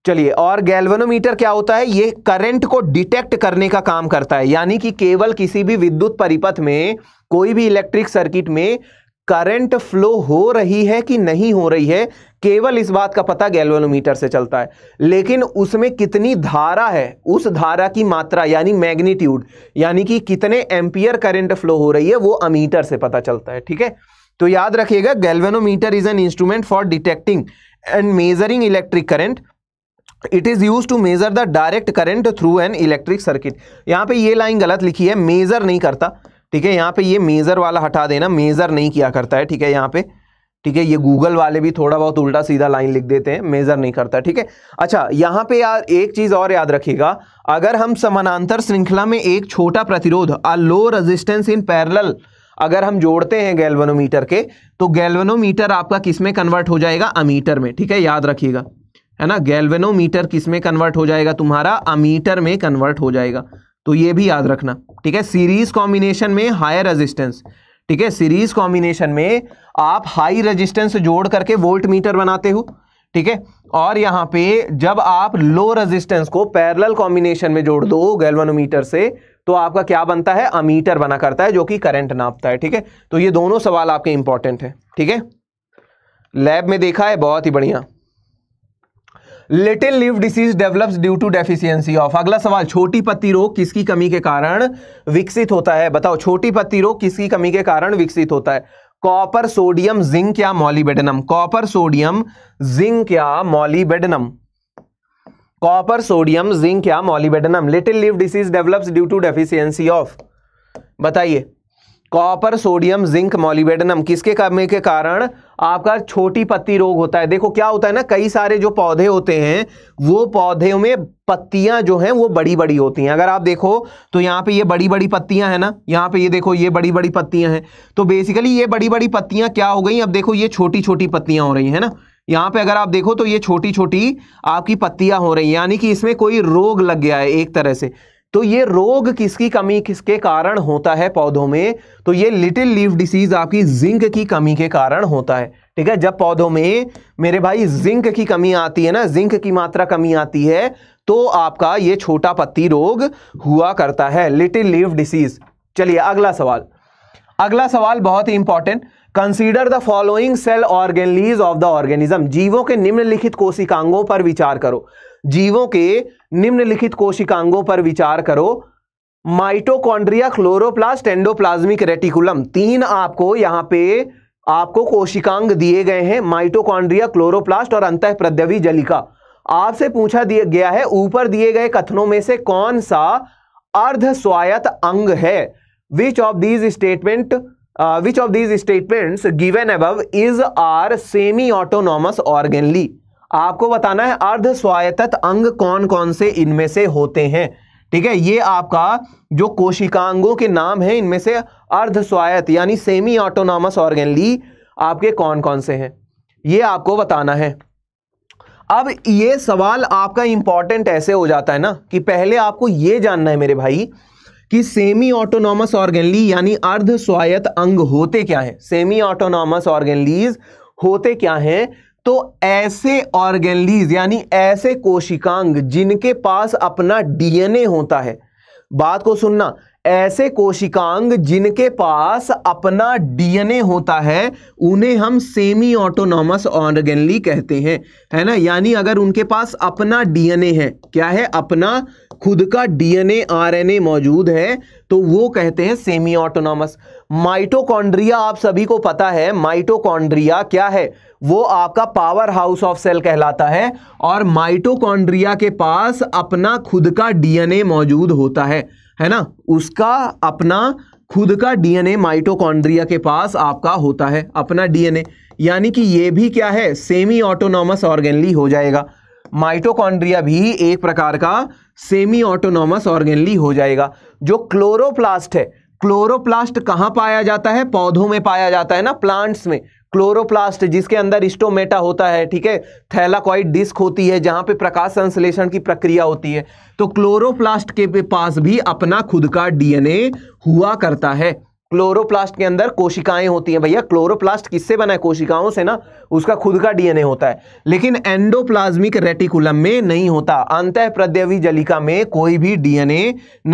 चलिए और गैल्वेनोमीटर क्या होता है ये करंट को डिटेक्ट करने का काम करता है यानी कि केवल किसी भी विद्युत परिपथ में कोई भी इलेक्ट्रिक सर्किट में करंट फ्लो हो रही है कि नहीं हो रही है केवल इस बात का पता गैल्वेनोमीटर से चलता है लेकिन उसमें कितनी धारा है उस धारा की मात्रा यानी मैग्नीट्यूड यानी कि कितने एम्पियर करंट फ्लो हो रही है वो अमीटर से पता चलता है ठीक है तो याद रखिएगा galvanometer is an instrument for detecting and measuring electric current it is use to measure the direct current through an electric circuit यहाँ पे ये लाइन गलत लिखी है मेजर नहीं करता ठीक है यहाँ पे ये मेजर वाला हटा देना मेजर नहीं किया करता है ठीक है यहाँ पे ठीक है ये गूगल वाले भी थोड़ा बहुत उल्टा सीधा लाइन लिख देते हैं मेजर नहीं करता ठीक है अच्छा यहां पे यार एक चीज और याद रखिएगा अगर हम समानांतर श्रृंखला में एक छोटा प्रतिरोध अ लो रेजिस्टेंस इन पैरल अगर हम जोड़ते हैं गैल्वेनोमीटर के तो गैल्वेनोमीटर आपका किस में कन्वर्ट हो जाएगा अमीटर में ठीक है याद रखिएगा है ना गैल्वेनोमीटर किस में कन्वर्ट हो जाएगा तुम्हारा अमीटर में कन्वर्ट हो जाएगा तो ये भी याद रखना ठीक है सीरीज कॉम्बिनेशन में हायर रेजिस्टेंस ठीक है सीरीज कॉम्बिनेशन में आप हाई रेजिस्टेंस जोड़ करके वोल्ट मीटर बनाते हो ठीक है और यहां पे जब आप लो रेजिस्टेंस को पैरेलल कॉम्बिनेशन में जोड़ दो गैल्वेनोमीटर से तो आपका क्या बनता है अमीटर बना करता है जो कि करंट नापता है ठीक है तो ये दोनों सवाल आपके इंपॉर्टेंट है ठीक है लैब में देखा है बहुत ही बढ़िया little leaf disease develops due to deficiency of अगला सवाल छोटी पत्ती रोग किसकी कमी के कारण विकसित होता है बताओ छोटी पत्ती रोग किसकी कमी के कारण विकसित होता है कॉपर सोडियम जिंक या मॉलीबेडनम कॉपर सोडियम जिंक या मॉलीबेडनम कॉपर सोडियम जिंक या molybdenum little leaf disease develops due to deficiency of बताइए कॉपर सोडियम जिंक मॉलिबेडनम किसके कमी के कारण आपका छोटी पत्ती रोग होता है देखो क्या होता है ना कई सारे जो पौधे होते हैं वो पौधे में पत्तियां जो हैं वो बड़ी बड़ी होती हैं अगर आप देखो तो यहाँ पे ये बड़ी बड़ी पत्तियां हैं ना यहाँ पे ये देखो ये बड़ी बड़ी पत्तियां हैं तो बेसिकली ये बड़ी बड़ी पत्तियां क्या हो गई अब देखो ये छोटी छोटी पत्तियां हो रही है ना यहां पे अगर आप देखो तो ये छोटी छोटी आपकी पत्तियां हो रही हैं यानी कि इसमें कोई रोग लग गया है एक तरह से तो ये रोग किसकी कमी किसके कारण होता है पौधों में तो ये लिटिल लीव डिसीज आपकी जिंक की कमी के कारण होता है ठीक है जब पौधों में मेरे भाई जिंक की कमी आती है ना जिंक की मात्रा कमी आती है तो आपका ये छोटा पत्ती रोग हुआ करता है लिटिल लीव डिसीज चलिए अगला सवाल अगला सवाल बहुत ही important consider the following cell organelles of the organism जीवों के निम्नलिखित कोशिकांगों पर विचार करो जीवों के निम्नलिखित कोशिकांगों पर विचार करो माइटोकॉन्ड्रिया क्लोरोप्लास्ट एंडोप्लाज्मिक रेटिकुलम तीन आपको यहां पे आपको कोशिकांग दिए गए हैं माइटोकॉन्ड्रिया क्लोरोप्लास्ट और अंत प्रद्यवी जलिका आपसे पूछा दिया गया है ऊपर दिए गए कथनों में से कौन सा अर्ध स्वायत्त अंग है which of these statement which of these these given given is are semi semi organelle आपको बताना है अर्ध स्वायत्त अंग कौन कौन से इनमें से होते हैं ठीक है ये आपका जो कोशिकांगों के नाम है इनमें से अर्ध स्वायत्त यानी सेमी ऑटोनॉमस ऑर्गेनली आपके कौन कौन से हैं ये आपको बताना है अब ये सवाल आपका इंपॉर्टेंट ऐसे हो जाता है ना कि पहले आपको ये जानना है मेरे भाई कि सेमी ऑटोनॉमस ऑर्गेनली यानी अर्ध स्वायत्त अंग होते क्या है सेमी ऑटोनॉमस ऑर्गेनलीज होते क्या है तो ऐसे ऑर्गेनलीज यानी ऐसे कोशिकांग जिनके पास अपना डीएनए होता है बात को सुनना ऐसे कोशिकांग जिनके पास अपना डीएनए होता है उन्हें हम सेमी ऑटोनॉमस ऑर्गेनली कहते हैं है ना यानी अगर उनके पास अपना डीएनए है क्या है अपना खुद का डीएनए आरएनए मौजूद है तो वो कहते हैं सेमी ऑटोनॉमस माइटोकॉन्ड्रिया आप सभी को पता है माइटोकॉन्ड्रिया क्या है वो आपका पावर हाउस ऑफ सेल कहलाता है और माइटोकॉन्ड्रिया के पास अपना खुद का डीएनए मौजूद होता है है ना उसका अपना खुद का डीएनए माइटोकॉन्ड्रिया के पास आपका होता है अपना डीएनए यानी कि ये भी क्या है सेमी ऑटोनॉमस ऑर्गेनली हो जाएगा माइटोकॉन्ड्रिया भी एक प्रकार का सेमी ऑटोनॉमस ऑर्गेनली हो जाएगा जो क्लोरोप्लास्ट है क्लोरोप्लास्ट कहाँ पाया जाता है पौधों में पाया जाता है ना प्लांट्स में क्लोरोप्लास्ट जिसके अंदर स्टोमेटा होता है ठीक है थैलाकॉइड डिस्क होती है जहां पे प्रकाश संश्लेषण की प्रक्रिया होती है तो क्लोरोप्लास्ट के पास भी अपना खुद का डीएनए हुआ करता है क्लोरोप्लास्ट के अंदर कोशिकाएं होती हैं भैया क्लोरोप्लास्ट किससे बना है कोशिकाओं से ना उसका खुद का डीएनए होता है लेकिन एंडोप्लाज्मिक रेटिकुलम में नहीं होता अंत प्रद्यवी जलिका में कोई भी डीएनए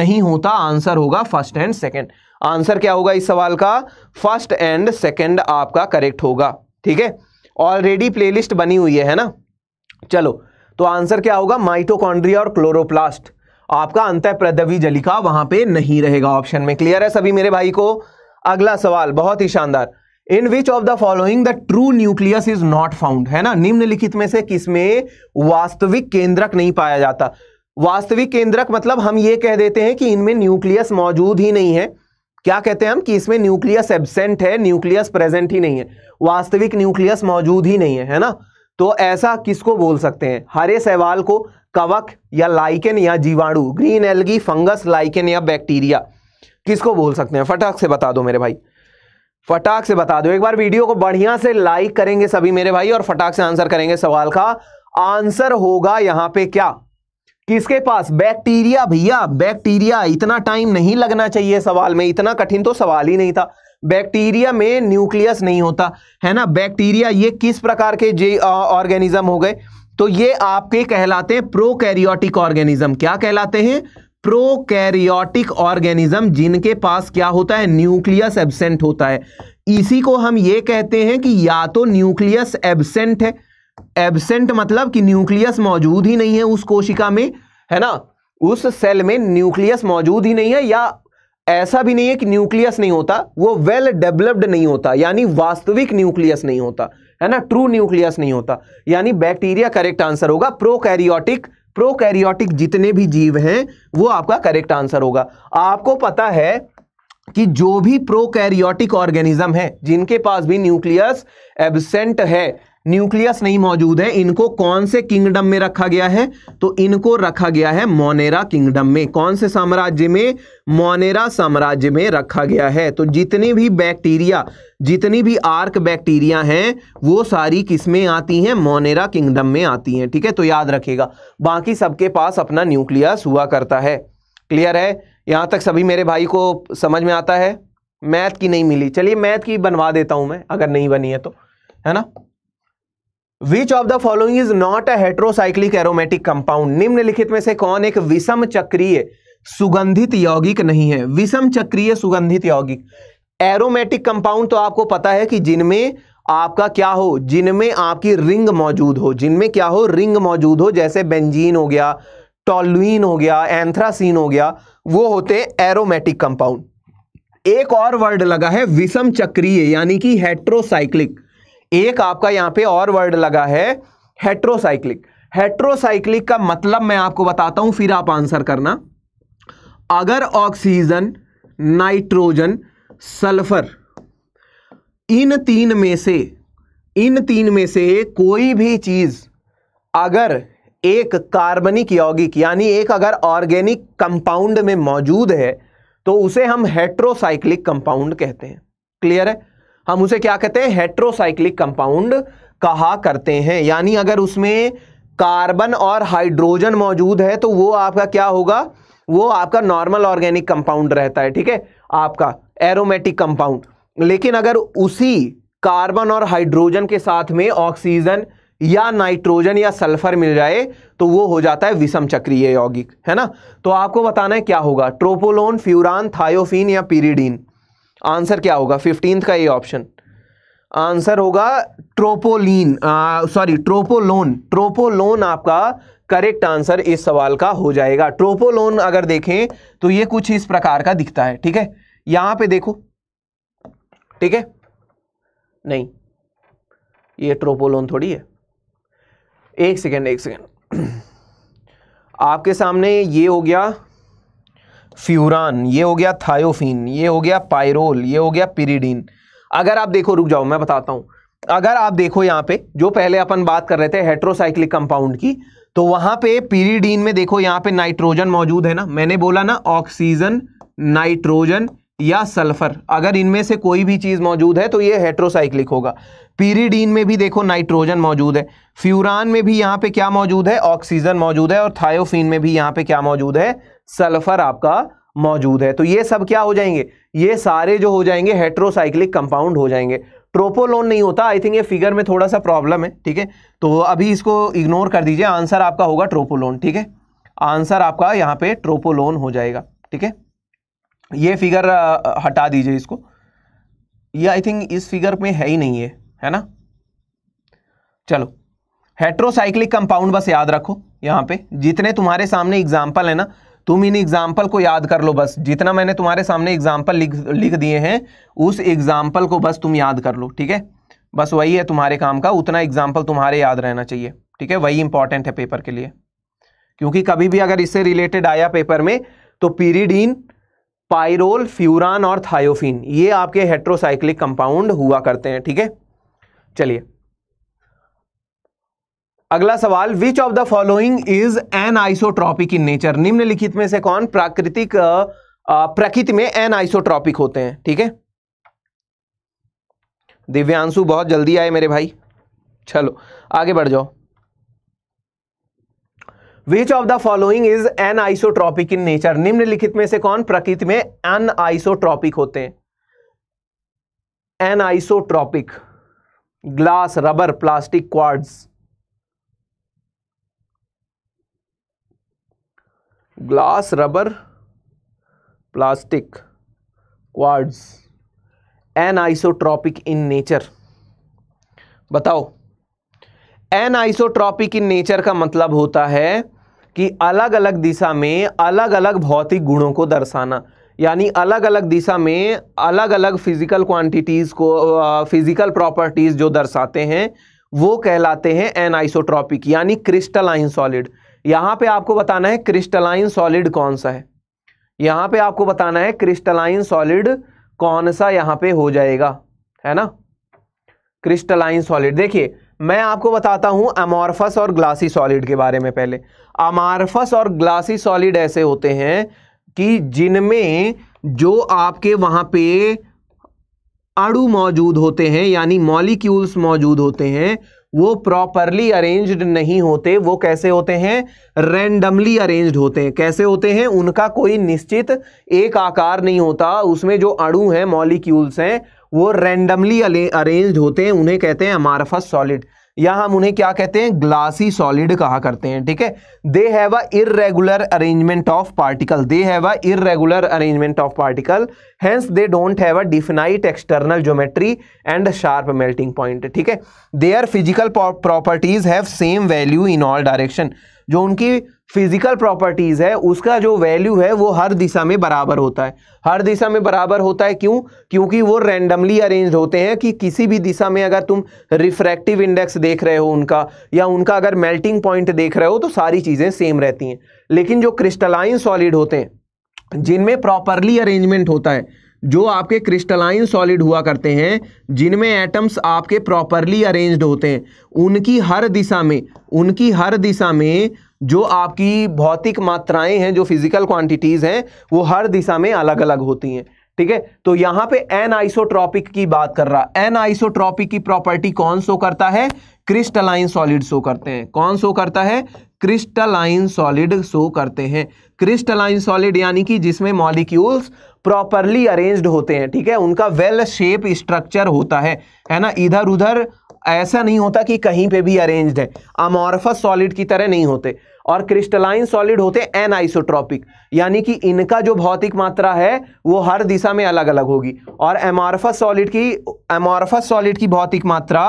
नहीं होता आंसर होगा फर्स्ट एंड सेकंड आंसर क्या होगा इस सवाल का फर्स्ट एंड सेकंड आपका करेक्ट होगा ठीक है ऑलरेडी प्लेलिस्ट बनी हुई है ना चलो तो आंसर क्या होगा माइटोकॉन्ड्रिया और क्लोरोप्लास्ट आपका अंत प्रदवी जलिका वहां पे नहीं रहेगा ऑप्शन में क्लियर है सभी मेरे भाई को अगला सवाल बहुत ही शानदार in which of the following the true nucleus is not found है ना निम्नलिखित में से किसमें वास्तविक केंद्रक नहीं पाया जाता वास्तविक केंद्रक मतलब हम ये कह देते हैं कि इनमें न्यूक्लियस मौजूद ही नहीं है क्या कहते हैं हम कि इसमें न्यूक्लियस एबसेंट है न्यूक्लियस प्रेजेंट ही नहीं है वास्तविक न्यूक्लियस मौजूद ही नहीं है है ना तो ऐसा किसको बोल सकते हैं हरे सवाल को कवक या लाइकेन या जीवाणु ग्रीन एलगी फंगस लाइकेन या बैक्टीरिया किसको बोल सकते हैं फटाक से बता दो मेरे भाई फटाक से बता दो एक बार वीडियो को बढ़िया से लाइक करेंगे सभी मेरे भाई और फटाक से आंसर करेंगे सवाल का आंसर होगा यहां पे क्या किसके पास बैक्टीरिया भैया बैक्टीरिया इतना टाइम नहीं लगना चाहिए सवाल में इतना कठिन तो सवाल ही नहीं था बैक्टीरिया में न्यूक्लियस नहीं होता है ना बैक्टीरिया ये किस प्रकार के जे ऑर्गेनिज्म हो गए तो ये आपके कहलाते हैं प्रोकैरियोटिक ऑर्गेनिज्म क्या कहलाते हैं प्रोकैरियोटिक ऑर्गेनिज्म जिनके पास क्या होता है न्यूक्लियस एबसेंट होता है इसी को हम ये कहते हैं कि या तो न्यूक्लियस एबसेंट है एबसेंट मतलब कि न्यूक्लियस मौजूद ही नहीं है उस कोशिका में है ना उस सेल में न्यूक्लियस मौजूद ही नहीं है या ऐसा भी नहीं है कि न्यूक्लियस नहीं होता वो वेल डेवलप्ड नहीं होता यानी वास्तविक न्यूक्लियस नहीं होता है ना ट्रू न्यूक्लियस नहीं होता यानी बैक्टीरिया करेक्ट आंसर होगा प्रोकैरियोटिक प्रोकैरियोटिक जितने भी जीव हैं वो आपका करेक्ट आंसर होगा आपको पता है कि जो भी प्रोकैरियोटिक ऑर्गेनिज्म है जिनके पास भी न्यूक्लियस एबसेंट है न्यूक्लियस नहीं मौजूद है इनको कौन से किंगडम में रखा गया है तो इनको रखा गया है मोनेरा किंगडम में कौन से साम्राज्य में मोनेरा साम्राज्य में रखा गया है तो जितनी भी बैक्टीरिया जितनी भी आर्क बैक्टीरिया हैं वो सारी किसमें आती हैं मोनेरा किंगडम में आती हैं ठीक है तो याद रखेगा बाकी सबके पास अपना न्यूक्लियस हुआ करता है क्लियर है यहाँ तक सभी मेरे भाई को समझ में आता है मैथ की नहीं मिली चलिए मैथ की बनवा देता हूँ मैं अगर नहीं बनी है तो है ना which of the following is not a heterocyclic aromatic compound निम्नलिखित में से कौन एक विषम चक्रीय सुगंधित यौगिक नहीं है विषम चक्रीय सुगंधित यौगिक एरोमेटिक कंपाउंड तो आपको पता है कि जिनमें आपका क्या हो जिनमें आपकी रिंग मौजूद हो जिनमें क्या हो रिंग मौजूद हो जैसे बेंजीन हो गया टॉलवीन हो गया एंथ्रासीन हो गया वो होते हैं एरोमेटिक कंपाउंड एक और वर्ड लगा है विषम चक्रीय यानी कि हेट्रोसाइक्लिक एक आपका यहां पे और वर्ड लगा है हेट्रोसाइक्लिक हेट्रोसाइक्लिक का मतलब मैं आपको बताता हूं फिर आप आंसर करना अगर ऑक्सीजन नाइट्रोजन सल्फर इन तीन में से इन तीन में से कोई भी चीज अगर एक कार्बनिक यौगिक यानी एक अगर ऑर्गेनिक कंपाउंड में मौजूद है तो उसे हम हेट्रोसाइक्लिक कंपाउंड कहते हैं क्लियर है हम उसे क्या कहते हैं हेट्रोसाइक्लिक कंपाउंड कहा करते हैं यानी अगर उसमें कार्बन और हाइड्रोजन मौजूद है तो वो आपका क्या होगा वो आपका नॉर्मल ऑर्गेनिक कंपाउंड रहता है ठीक है आपका एरोमेटिक कंपाउंड लेकिन अगर उसी कार्बन और हाइड्रोजन के साथ में ऑक्सीजन या नाइट्रोजन या सल्फर मिल जाए तो वो हो जाता है विषम चक्रीय यौगिक है ना तो आपको बताना है क्या होगा ट्रोपोलोन फ्यूरान थायोफिन या पीरीडीन आंसर क्या होगा फिफ्टींथ का ये ऑप्शन आंसर होगा ट्रोपोलिन सॉरी ट्रोपोलोन ट्रोपोलोन आपका करेक्ट आंसर इस सवाल का हो जाएगा ट्रोपोलोन अगर देखें तो ये कुछ इस प्रकार का दिखता है ठीक है यहां पे देखो ठीक है नहीं ये ट्रोपोलोन थोड़ी है एक सेकेंड एक सेकेंड आपके सामने ये हो गया फ्यूरान ये हो गया थायोफिन ये हो गया पायरोल ये हो गया पिरीडीन अगर आप देखो रुक जाओ मैं बताता हूं अगर आप देखो यहाँ पे जो पहले अपन बात कर रहे थे हेट्रोसाइक्लिक कंपाउंड की तो वहां पे पीरीडीन में देखो यहाँ पे नाइट्रोजन मौजूद है ना मैंने बोला ना ऑक्सीजन नाइट्रोजन या सल्फर अगर इनमें से कोई भी चीज़ मौजूद है तो ये हेट्रोसाइक्लिक होगा पीरीडीन में भी देखो नाइट्रोजन मौजूद है फ्यूरान में भी यहाँ पे क्या मौजूद है ऑक्सीजन मौजूद है और थायोफिन में भी यहाँ पे क्या मौजूद है सल्फर आपका मौजूद है तो ये सब क्या हो जाएंगे ये सारे जो हो जाएंगे हेट्रोसाइक्लिक कंपाउंड हो जाएंगे ट्रोपोलोन नहीं होता आई थिंक ये फिगर में थोड़ा सा प्रॉब्लम है ठीक है तो अभी इसको इग्नोर कर दीजिए आंसर आपका होगा ट्रोपोलोन ठीक है आंसर आपका यहाँ पे ट्रोपोलोन हो जाएगा ठीक है ये फिगर हटा दीजिए इसको ये आई थिंक इस फिगर में है ही नहीं है है ना चलो हेट्रोसाइक्लिक कंपाउंड बस याद रखो यहाँ पे जितने तुम्हारे सामने एग्जाम्पल है ना तुम इन एग्जाम्पल को याद कर लो बस जितना मैंने तुम्हारे सामने एग्जाम्पल लिख लिख दिए हैं उस एग्जाम्पल को बस तुम याद कर लो ठीक है बस वही है तुम्हारे काम का उतना एग्जाम्पल तुम्हारे याद रहना चाहिए ठीक है वही इंपॉर्टेंट है पेपर के लिए क्योंकि कभी भी अगर इससे रिलेटेड आया पेपर में तो पीरीडीन पायरोल फ्यूरान और थायोफिन ये आपके हेट्रोसाइक्लिक कंपाउंड हुआ करते हैं ठीक है चलिए अगला सवाल which of the following is anisotropic in nature निम्नलिखित में से कौन प्राकृतिक प्रकृति में एन आइसोट्रॉपिक होते हैं ठीक है दिव्यांशु बहुत जल्दी आए मेरे भाई चलो आगे बढ़ जाओ which of the following is anisotropic in nature निम्नलिखित में से कौन प्रकृति में एन आइसोट्रॉपिक होते हैं anisotropic glass rubber plastic quartz glass rubber plastic quartz anisotropic in nature बताओ एन आइसोट्रॉपिक इन नेचर का मतलब होता है कि अलग अलग दिशा में अलग अलग भौतिक गुणों को दर्शाना यानी अलग अलग दिशा में अलग अलग फिजिकल क्वांटिटीज़ को फिजिकल प्रॉपर्टीज़ जो दर्शाते हैं वो कहलाते हैं एन आइसोट्रॉपिक यानी क्रिस्टलाइन सॉलिड यहां पे आपको बताना है क्रिस्टलाइन सॉलिड कौन सा है यहां पे आपको बताना है क्रिस्टलाइन सॉलिड कौन सा यहां पे हो जाएगा है ना क्रिस्टलाइन सॉलिड देखिए मैं आपको बताता हूं अमॉर्फस और ग्लासी सॉलिड के बारे में पहले अमार्फस और ग्लासी सॉलिड ऐसे होते हैं कि जिनमें जो आपके वहां पे अड़ू मौजूद होते हैं यानी मॉलिक्यूल्स मौजूद होते हैं वो प्रॉपरली अरेंज्ड नहीं होते वो कैसे होते हैं रैंडमली अरेंज्ड होते हैं कैसे होते हैं उनका कोई निश्चित एक आकार नहीं होता उसमें जो अणु हैं मॉलिक्यूल्स हैं वो रैंडमली अरेंज्ड होते हैं उन्हें कहते हैं अमारफस सॉलिड या हम उन्हें क्या कहते हैं ग्लासी सॉलिड कहा करते हैं ठीक है they have a irregular arrangement of particle they have a irregular arrangement of particle hence they don't have a definite external geometry and sharp melting point ठीक है they are physical properties have same value in all direction जो उनकी physical properties है उसका जो value है वो हर दिशा में बराबर होता है हर दिशा में बराबर होता है क्यों क्योंकि वो रैंडमली अरेंज होते हैं कि किसी भी दिशा में अगर तुम रिफ्रैक्टिव इंडेक्स देख रहे हो उनका या उनका अगर मेल्टिंग पॉइंट देख रहे हो तो सारी चीज़ें सेम रहती हैं लेकिन जो क्रिस्टलाइन सॉलिड होते हैं जिनमें प्रॉपरली अरेंजमेंट होता है जो आपके क्रिस्टलाइन सॉलिड हुआ करते हैं जिनमें एटम्स आपके प्रॉपरली अरेंज्ड होते हैं उनकी हर दिशा में उनकी हर दिशा में जो आपकी भौतिक मात्राएं हैं जो फिजिकल क्वांटिटीज हैं वो हर दिशा में अलग अलग होती हैं ठीक है तो यहां पे एन आइसोट्रॉपिक की बात कर रहा एन आइसोट्रॉपिक की प्रॉपर्टी कौन सो करता है क्रिस्टलाइन सॉलिड शो करते हैं कौन सो करता है क्रिस्टलाइन सॉलिड शो करते हैं क्रिस्टलाइन सॉलिड यानी कि जिसमें मॉलिक्यूल्स प्रॉपरली अरेंज्ड होते हैं ठीक है उनका वेल शेप स्ट्रक्चर होता है है ना इधर उधर ऐसा नहीं होता कि कहीं पे भी अरेंज्ड है अमोरफस सॉलिड की तरह नहीं होते और क्रिस्टलाइन सॉलिड होते एन आइसोट्रॉपिक यानी कि इनका जो भौतिक मात्रा है वो हर दिशा में अलग अलग होगी और एमोरफस सॉलिड की एमोरफस सॉलिड की भौतिक मात्रा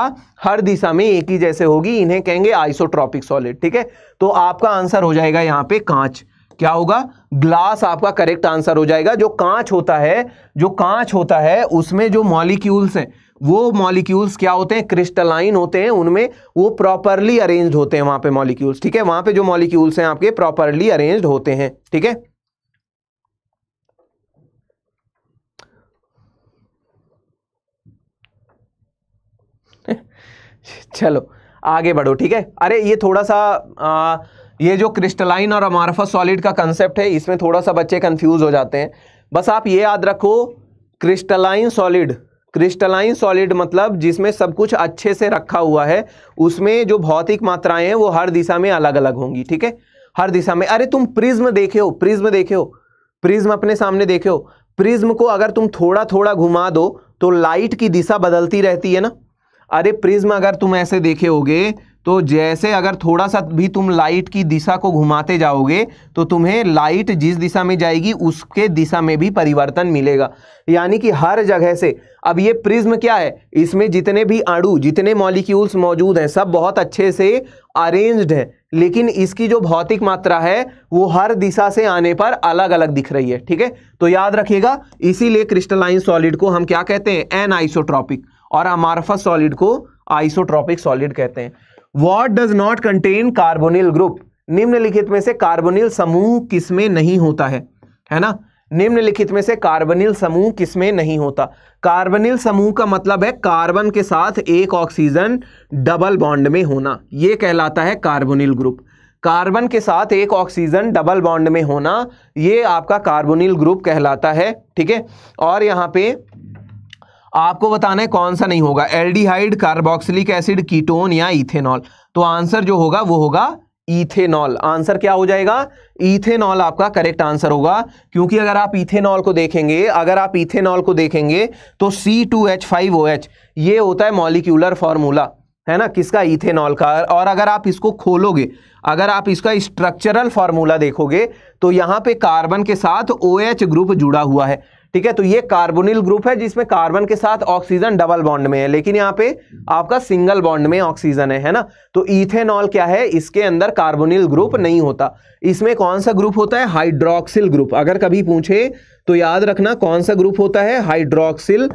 हर दिशा में एक ही जैसे होगी इन्हें कहेंगे आइसोट्रॉपिक सॉलिड ठीक है तो आपका आंसर हो जाएगा यहाँ पे कांच क्या होगा ग्लास आपका करेक्ट आंसर हो जाएगा जो कांच होता है जो कांच होता है उसमें जो मॉलिक्यूल्स हैं वो मॉलिक्यूल्स क्या होते हैं क्रिस्टलाइन होते हैं उनमें वो प्रॉपरली अरेंज्ड होते हैं वहां पे मॉलिक्यूल्स ठीक है वहां पे जो मॉलिक्यूल्स हैं आपके प्रॉपरली अरेंज्ड होते हैं ठीक है चलो आगे बढ़ो ठीक है अरे ये थोड़ा सा आ, ये जो क्रिस्टलाइन और अमारफा सॉलिड का कंसेप्ट है इसमें थोड़ा सा बच्चे कंफ्यूज हो जाते हैं बस आप ये याद रखो क्रिस्टलाइन सॉलिड क्रिस्टलाइन सॉलिड मतलब जिसमें सब कुछ अच्छे से रखा हुआ है उसमें जो भौतिक मात्राएं हैं वो हर दिशा में अलग अलग होंगी ठीक है हर दिशा में अरे तुम प्रिज्म देखे हो प्रिज्म देखे हो प्रिज्म अपने सामने देखे हो प्रिज्म को अगर तुम थोड़ा थोड़ा घुमा दो तो लाइट की दिशा बदलती रहती है ना अरे प्रिज्म अगर तुम ऐसे देखे होगे तो जैसे अगर थोड़ा सा भी तुम लाइट की दिशा को घुमाते जाओगे तो तुम्हें लाइट जिस दिशा में जाएगी उसके दिशा में भी परिवर्तन मिलेगा यानी कि हर जगह से अब ये प्रिज्म क्या है इसमें जितने भी आड़ू जितने मॉलिक्यूल्स मौजूद हैं सब बहुत अच्छे से अरेंज्ड हैं लेकिन इसकी जो भौतिक मात्रा है वो हर दिशा से आने पर अलग अलग दिख रही है ठीक है तो याद रखिएगा इसीलिए क्रिस्टलाइन सॉलिड को हम क्या कहते हैं एन आइसोट्रॉपिक और अमार्फस सॉलिड को आइसोट्रॉपिक सॉलिड कहते हैं what does not contain carbonyl group निम्नलिखित में से कार्बोनिल समूह किसमें नहीं होता है है ना निम्नलिखित में से कार्बनिल समूह किसमें नहीं होता कार्बनिल समूह का मतलब है कार्बन के साथ एक ऑक्सीजन डबल बॉन्ड में होना यह कहलाता है कार्बोनिल ग्रुप कार्बन के साथ एक ऑक्सीजन डबल बॉन्ड में होना यह आपका कार्बोनिल ग्रुप कहलाता है ठीक है और यहां पे आपको बताना है कौन सा नहीं होगा एल्डिहाइड कार्बोक्सिलिक एसिड कीटोन या इथेनॉल तो आंसर जो होगा वो होगा इथेनॉल आंसर क्या हो जाएगा इथेनॉल आपका करेक्ट आंसर होगा क्योंकि अगर आप इथेनॉल को देखेंगे अगर आप इथेनॉल को देखेंगे तो C2H5OH ये होता है मॉलिक्यूलर फॉर्मूला है ना किसका इथेनॉल का और अगर आप इसको खोलोगे अगर आप इसका स्ट्रक्चरल फॉर्मूला देखोगे तो यहां पे कार्बन के साथ ओ OH ग्रुप जुड़ा हुआ है ठीक है तो ये कार्बोनिल ग्रुप है जिसमें कार्बन के साथ ऑक्सीजन डबल बॉन्ड में है लेकिन यहाँ पे आपका सिंगल बॉन्ड में ऑक्सीजन है है ना तो इथेनॉल क्या है इसके अंदर कार्बोनिल ग्रुप नहीं होता इसमें कौन सा ग्रुप होता है हाइड्रोक्सिल ग्रुप अगर कभी पूछे तो याद रखना कौन सा ग्रुप होता है हाइड्रोक्सिल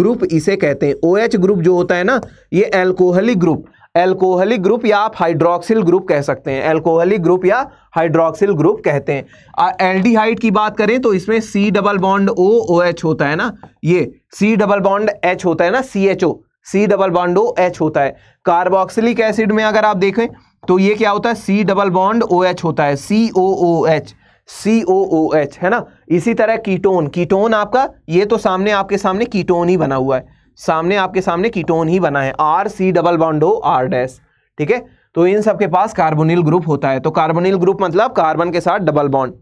ग्रुप इसे कहते हैं ओ OH ग्रुप जो होता है ना ये एल्कोहलिक ग्रुप एल्कोहलिक ग्रुप या आप हाइड्रोक्सिल ग्रुप कह सकते हैं एल्कोहलिक ग्रुप या हाइड्रोक्सिल ग्रुप कहते हैं एल्डिहाइड की बात करें तो इसमें C double bond O O H होता है ना ये सी डबल बॉन्ड एच होता है ना C H O C double bond O H होता है कार्बोक्सिलिक एसिड में अगर आप देखें तो ये क्या होता है C double bond O H होता है सी ओ ओ एच सी ओ ओ एच है ना इसी तरह कीटोन कीटोन आपका ये तो सामने आपके सामने कीटोन ही बना हुआ है सामने आपके सामने कीटोन ही बना है R C double bond O R dash ठीक है तो इन सबके पास कार्बोनिल ग्रुप होता है तो कार्बोनिल ग्रुप मतलब कार्बन के साथ डबल बॉन्ड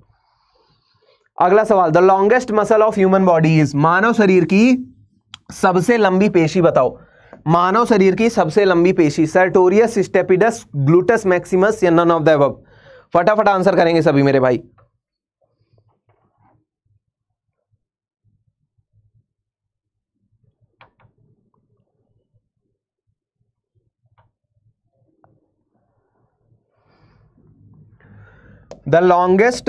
अगला सवाल the longest muscle of human body is मानव शरीर की सबसे लंबी पेशी बताओ मानव शरीर की सबसे लंबी पेशी सर्टोरियस स्टेपिडस ग्लूटस मैक्सिमस या नन ऑफ द फटाफट आंसर करेंगे सभी मेरे भाई the longest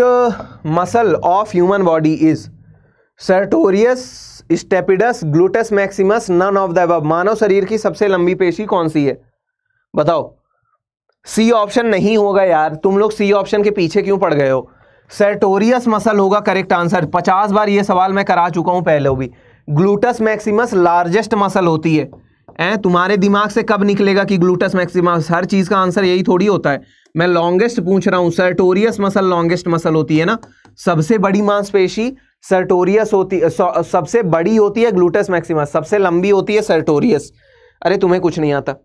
muscle of human body is sartorius stapedius gluteus maximus none of the मानव शरीर की सबसे लंबी पेशी कौन सी है बताओ सी ऑप्शन नहीं होगा यार तुम लोग सी ऑप्शन के पीछे क्यों पड़ गए हो सर्टोरियस मसल होगा करेक्ट आंसर पचास बार ये सवाल मैं करा चुका हूं पहले भी ग्लूटस मैक्सिमस लार्जेस्ट मसल होती है ए तुम्हारे दिमाग से कब निकलेगा कि ग्लूटस मैक्सिमस हर चीज़ का आंसर यही थोड़ी होता है मैं लॉन्गेस्ट पूछ रहा हूं सर्टोरियस मसल लॉन्गेस्ट मसल होती है ना सबसे बड़ी मांसपेशी सर्टोरियस होती सबसे बड़ी होती है ग्लूटस मैक्सिमस सबसे लंबी होती है सर्टोरियस अरे तुम्हें कुछ नहीं आता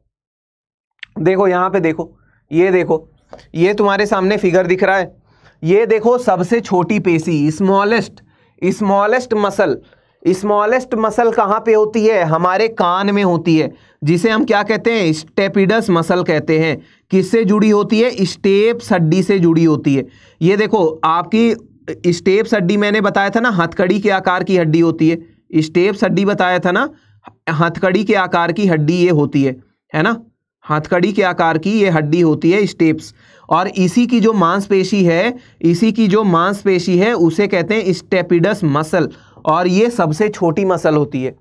देखो यहां पे देखो ये देखो ये तुम्हारे सामने फिगर दिख रहा है ये देखो सबसे छोटी पेशी smallest smallest muscle smallest muscle कहाँ पे होती है हमारे कान में होती है जिसे हम क्या कहते हैं स्टेपिडस मसल कहते हैं किससे जुड़ी होती है स्टेप हड्डी से जुड़ी होती है ये देखो आपकी स्टेप हड्डी मैंने बताया था ना हथकड़ी के आकार की हड्डी होती है स्टेप्स हड्डी बताया था ना हथकड़ी के आकार की हड्डी ये होती है है ना हथकड़ी के आकार की ये हड्डी होती है स्टेप्स और इसी की जो मांसपेशी है इसी की जो मांसपेशी है उसे कहते हैं स्टेपिडस मसल और ये सबसे छोटी मसल होती है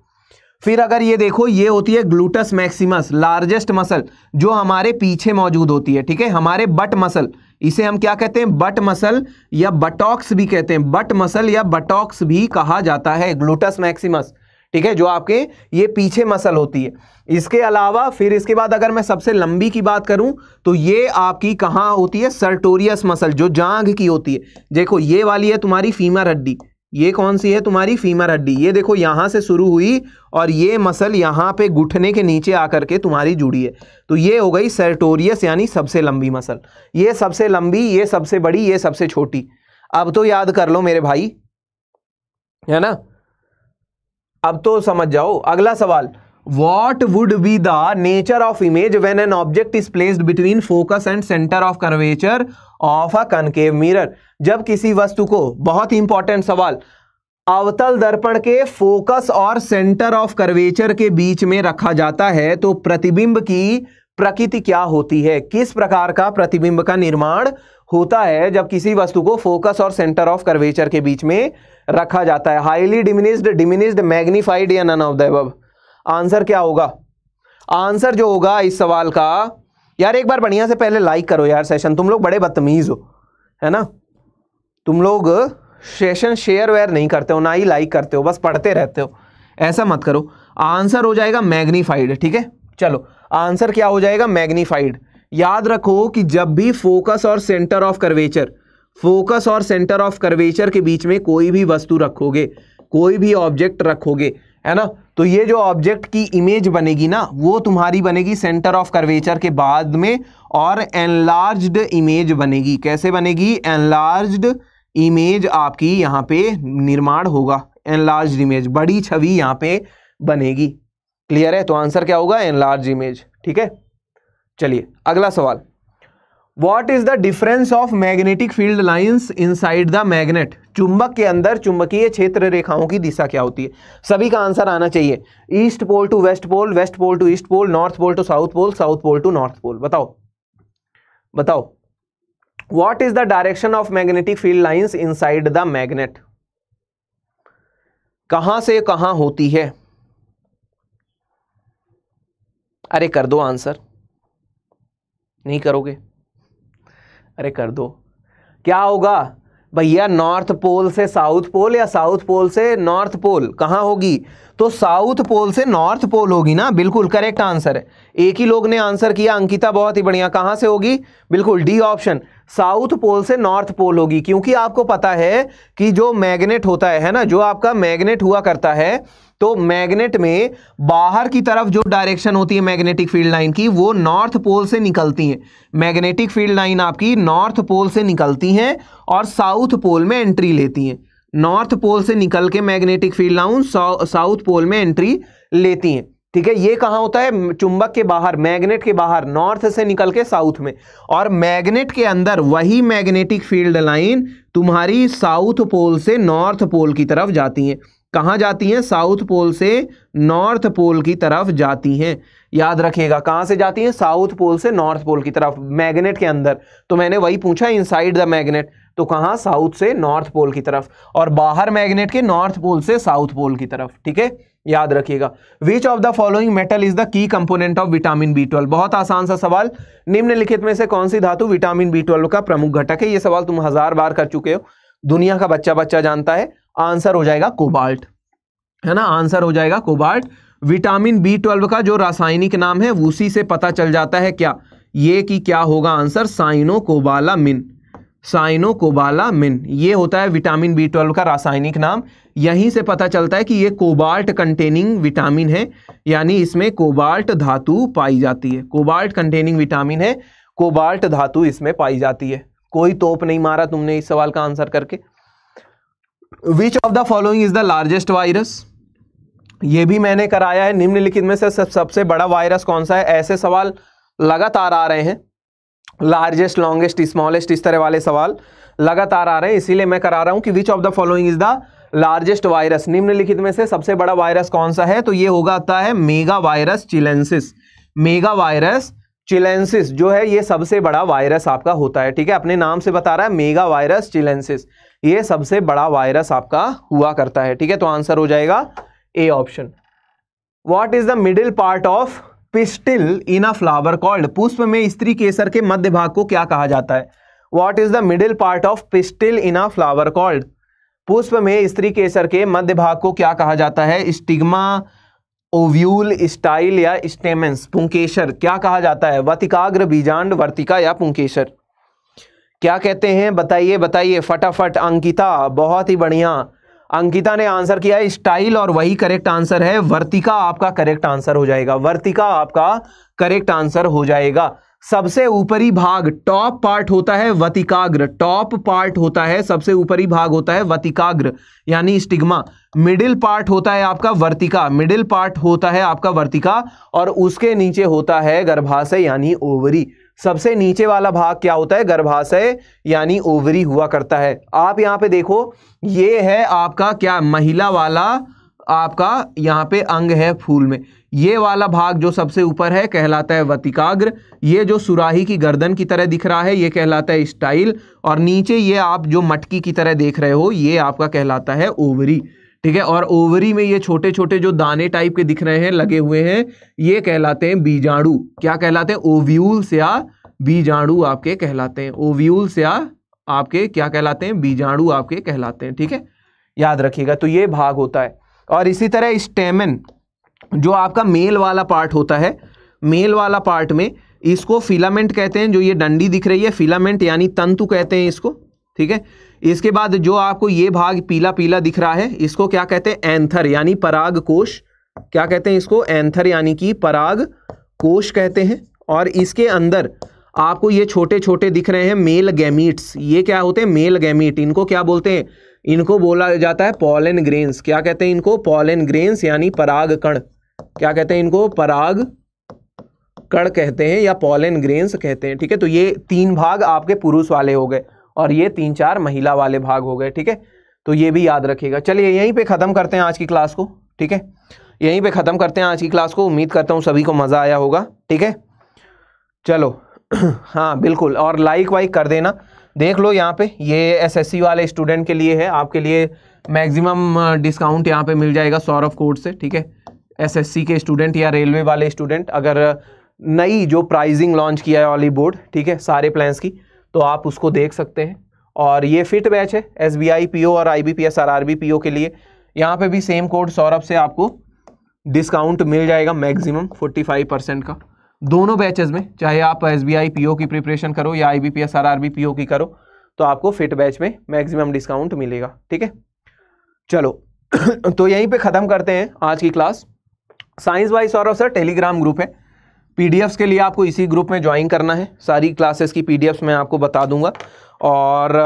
फिर अगर ये देखो ये होती है ग्लूटस मैक्सिमस लार्जेस्ट मसल जो हमारे पीछे मौजूद होती है ठीक है हमारे बट मसल इसे हम क्या कहते हैं बट मसल या बटॉक्स भी कहते हैं बट मसल या बटॉक्स भी कहा जाता है ग्लूटस मैक्सिमस ठीक है जो आपके ये पीछे मसल होती है इसके अलावा फिर इसके बाद अगर मैं सबसे लंबी की बात करूं तो ये आपकी कहाँ होती है सर्टोरियस मसल जो जांघ की होती है देखो ये वाली है तुम्हारी फीमर हड्डी ये कौन सी है तुम्हारी फीमर हड्डी ये देखो यहाँ से शुरू हुई और ये मसल यहाँ पे घुटने के नीचे आकर के तुम्हारी जुड़ी है तो ये हो गई सर्टोरियस यानी सबसे लंबी मसल ये सबसे लंबी ये सबसे बड़ी ये सबसे छोटी अब तो याद कर लो मेरे भाई है ना अब तो समझ जाओ अगला सवाल what would be the nature of image when an object is placed between focus and centre of curvature of a concave mirror जब किसी वस्तु को बहुत ही इंपॉर्टेंट सवाल अवतल दर्पण के फोकस और सेंटर ऑफ कर्वेचर के बीच में रखा जाता है तो प्रतिबिंब की प्रकृति क्या होती है किस प्रकार का प्रतिबिंब का निर्माण होता है जब किसी वस्तु को फोकस और सेंटर ऑफ कर्वेचर के बीच में रखा जाता है हाईली डिमिनिस्ड डिमिनिस्ड मैग्निफाइड या नन ऑफ द आंसर क्या होगा आंसर जो होगा इस सवाल का यार एक बार बढ़िया से पहले लाइक करो यार सेशन तुम लोग बड़े बदतमीज़ हो है ना तुम लोग सेशन शेयर वेयर नहीं करते हो ना ही लाइक करते हो बस पढ़ते रहते हो ऐसा मत करो आंसर हो जाएगा मैग्नीफाइड ठीक है चलो आंसर क्या हो जाएगा मैग्नीफाइड याद रखो कि जब भी फोकस और सेंटर ऑफ कर्वेचर फोकस और सेंटर ऑफ कर्वेचर के बीच में कोई भी वस्तु रखोगे कोई भी ऑब्जेक्ट रखोगे है ना तो ये जो ऑब्जेक्ट की इमेज बनेगी ना वो तुम्हारी बनेगी सेंटर ऑफ कर्वेचर के बाद में और एनलार्ज्ड इमेज बनेगी कैसे बनेगी एनलार्ज्ड इमेज आपकी यहाँ पे निर्माण होगा एनलार्ज इमेज बड़ी छवि यहाँ पे बनेगी क्लियर है तो आंसर क्या होगा एनलार्ज इमेज ठीक है चलिए अगला सवाल what is the difference of magnetic field lines inside the magnet चुंबक के अंदर चुंबकीय क्षेत्र रेखाओं की दिशा क्या होती है सभी का आंसर आना चाहिए east pole to west pole west pole to east pole north pole to south pole south pole to north pole बताओ बताओ what is the direction of magnetic field lines inside the magnet कहां से कहां होती है अरे कर दो आंसर नहीं करोगे अरे कर दो क्या होगा भैया नॉर्थ पोल से साउथ पोल या साउथ पोल से नॉर्थ पोल कहाँ होगी तो साउथ पोल से नॉर्थ पोल होगी ना बिल्कुल करेक्ट आंसर है एक ही लोग ने आंसर किया अंकिता बहुत ही बढ़िया कहाँ से होगी बिल्कुल डी ऑप्शन साउथ पोल से नॉर्थ पोल होगी क्योंकि आपको पता है कि जो मैग्नेट होता है, है ना जो आपका मैग्नेट हुआ करता है तो मैग्नेट में बाहर की तरफ जो डायरेक्शन होती है मैग्नेटिक फील्ड लाइन की वो नॉर्थ पोल से निकलती है मैग्नेटिक फील्ड लाइन आपकी नॉर्थ पोल से निकलती हैं और साउथ पोल में एंट्री लेती हैं नॉर्थ पोल से निकल के magnetic field line south pole में एंट्री लेती हैं ठीक है ये कहाँ होता है चुंबक के बाहर मैग्नेट के बाहर नॉर्थ से निकल के साउथ में और मैग्नेट के अंदर वही मैग्नेटिक फील्ड लाइन तुम्हारी साउथ पोल से नॉर्थ पोल की तरफ जाती है कहाँ जाती हैं साउथ पोल से नॉर्थ पोल की तरफ जाती हैं याद रखिएगा कहाँ से जाती हैं साउथ पोल से नॉर्थ पोल की तरफ मैग्नेट के अंदर तो मैंने वही पूछा इनसाइड द मैग्नेट तो कहाँ साउथ से नॉर्थ पोल की तरफ और बाहर मैग्नेट के नॉर्थ पोल से साउथ पोल की तरफ ठीक है याद रखिएगा which of the following metal is the key component of vitamin B twelve बहुत आसान सा सवाल निम्नलिखित में से कौन सी धातु विटामिन बी ट्वेल्व का प्रमुख घटक है ये सवाल तुम हजार बार कर चुके हो दुनिया का बच्चा बच्चा जानता है आंसर हो जाएगा कोबाल्ट है ना आंसर हो जाएगा कोबाल्ट विटामिन बी ट्वेल्व का जो रासायनिक नाम है उसी से पता चल जाता है क्या ये कि क्या होगा आंसर साइनो कोबाला मिन साइनो कोबाला मिन ये होता है विटामिन बी ट्वेल्व का रासायनिक नाम यहीं से पता चलता है कि ये कोबाल्ट कंटेनिंग विटामिन है यानी इसमें कोबाल्ट धातु पाई जाती है कोबाल्ट कंटेनिंग विटामिन है कोबाल्ट धातु इसमें पाई जाती है कोई तोप नहीं मारा तुमने इस सवाल का आंसर करके which of the following is the largest virus ये भी मैंने कराया है निम्नलिखित में से सब, सबसे बड़ा वायरस कौन सा है ऐसे सवाल लगातार आ रहे हैं लार्जेस्ट लॉन्गेस्ट स्मॉलेस्ट इस तरह वाले सवाल लगातार आ रहे हैं इसीलिए मैं करा रहा हूं कि which of the following is the largest virus निम्नलिखित में से सबसे बड़ा वायरस कौन सा है तो ये होगा आता है mega virus chilensis mega virus chilensis जो है ये सबसे बड़ा वायरस आपका होता है ठीक है अपने नाम से बता रहा है मेगा वायरस चिलेंसिस ये सबसे बड़ा वायरस आपका हुआ करता है ठीक है तो आंसर हो जाएगा A option what is the middle part of pistil in a flower called पुष्प में स्त्री केसर के मध्य भाग को क्या कहा जाता है what is the middle part of pistil in a flower called पुष्प में स्त्री केसर के मध्य भाग को क्या कहा जाता है स्टिग्मा ओव्यूल स्टाइल या स्टेमेंस पुंकेशर क्या कहा जाता है वतिकाग्र बीजांड वर्तिका या पुंकेशर क्या कहते हैं बताइए बताइए फटाफट अंकिता बहुत ही बढ़िया अंकिता ने आंसर किया है स्टाइल और वही करेक्ट आंसर है वर्तिका आपका करेक्ट आंसर हो जाएगा वर्तिका आपका करेक्ट आंसर हो जाएगा सबसे ऊपरी भाग टॉप पार्ट होता है वतिकाग्र टॉप पार्ट होता है सबसे ऊपरी भाग होता है वतिकाग्र यानी स्टिग्मा मिडिल पार्ट होता है आपका वर्तिका मिडिल पार्ट होता है आपका वर्तिका और उसके नीचे होता है गर्भाशय यानी ओवरी सबसे नीचे वाला भाग क्या होता है गर्भाशय यानी ओवरी हुआ करता है आप यहां पे देखो ये है आपका क्या महिला वाला आपका यहाँ पे अंग है फूल में ये वाला भाग जो सबसे ऊपर है कहलाता है वतिकाग्र ये जो सुराही की गर्दन की तरह दिख रहा है ये कहलाता है स्टाइल और नीचे ये आप जो मटकी की तरह देख रहे हो ये आपका कहलाता है ओवरी ठीक है और ओवरी में ये छोटे छोटे जो दाने टाइप के दिख रहे हैं लगे हुए हैं ये कहलाते हैं बीजाणु क्या कहलाते हैं ओव्यूल्स या बीजाणु आपके कहलाते हैं ओव्यूल्स या आपके क्या कहलाते हैं बीजाणु आपके कहलाते हैं ठीक है याद रखिएगा तो ये भाग होता है और इसी तरह स्टेमन जो आपका मेल वाला पार्ट होता है मेल वाला पार्ट में इसको फिलामेंट कहते हैं जो ये डंडी दिख रही है फिलामेंट यानी तंतु कहते हैं इसको ठीक है इसके बाद जो आपको ये भाग पीला पीला दिख रहा है इसको क्या कहते हैं एंथर यानी पराग कोश क्या कहते हैं इसको एंथर यानी कि पराग कोश कहते हैं और इसके अंदर आपको ये छोटे छोटे दिख रहे हैं मेल गैमीट्स ये क्या होते हैं मेल गैमीट इनको क्या बोलते हैं इनको बोला जाता है पॉलन ग्रेन्स क्या कहते हैं इनको पॉलन ग्रेन्स यानी पराग कण क्या कहते हैं इनको पराग कण कहते हैं या पॉलन ग्रेन्स कहते हैं ठीक है तो ये तीन भाग आपके पुरुष वाले हो गए और ये तीन चार महिला वाले भाग हो गए ठीक है तो ये भी याद रखिएगा चलिए यहीं पे ख़त्म करते हैं आज की क्लास को ठीक है यहीं पे ख़त्म करते हैं आज की क्लास को उम्मीद करता हूँ सभी को मज़ा आया होगा ठीक है चलो हाँ बिल्कुल और लाइक वाइक कर देना देख लो यहाँ पे ये एसएससी वाले स्टूडेंट के लिए है आपके लिए मैक्सिमम डिस्काउंट यहाँ पे मिल जाएगा सौरभ कोड से ठीक है एसएससी के स्टूडेंट या रेलवे वाले स्टूडेंट अगर नई जो प्राइजिंग लॉन्च किया है ऑली बोर्ड ठीक है सारे प्लान्स की तो आप उसको देख सकते हैं और ये फिट बैच है S B I P O और I B P S R R B P O के लिए यहाँ पे भी सेम कोड सौरभ से आपको डिस्काउंट मिल जाएगा मैक्सिमम 45 परसेंट का दोनों बैचेस में चाहे आप S B I P O की प्रिपरेशन करो या I B P S R R B P O की करो तो आपको फिट बैच में मैक्सिमम डिस्काउंट मिलेगा ठीक है चलो तो यहीं पर ख़त्म करते हैं आज की class science by Saurabh sir Telegram group है पीडीएफ्स के लिए आपको इसी ग्रुप में ज्वाइन करना है सारी क्लासेस की पीडीएफ्स मैं आपको बता दूंगा और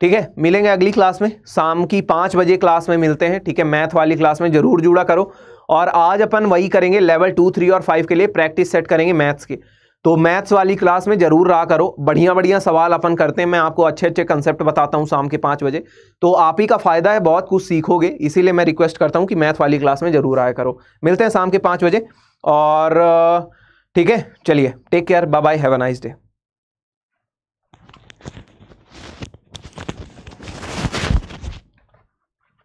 ठीक है मिलेंगे अगली क्लास में शाम की पाँच बजे क्लास में मिलते हैं ठीक है मैथ वाली क्लास में ज़रूर जुड़ा करो और आज अपन वही करेंगे लेवल टू थ्री और फाइव के लिए प्रैक्टिस सेट करेंगे मैथ्स के तो मैथ्स वाली क्लास में ज़रूर रहा करो बढ़िया बढ़िया सवाल अपन करते हैं मैं आपको अच्छे अच्छे कंसेप्ट बताता हूँ शाम के पाँच बजे तो आप ही का फ़ायदा है बहुत कुछ सीखोगे इसीलिए मैं रिक्वेस्ट करता हूँ कि मैथ वाली क्लास में ज़रूर आया करो मिलते हैं शाम के पाँच बजे और ठीक है चलिए take care bye bye have a nice day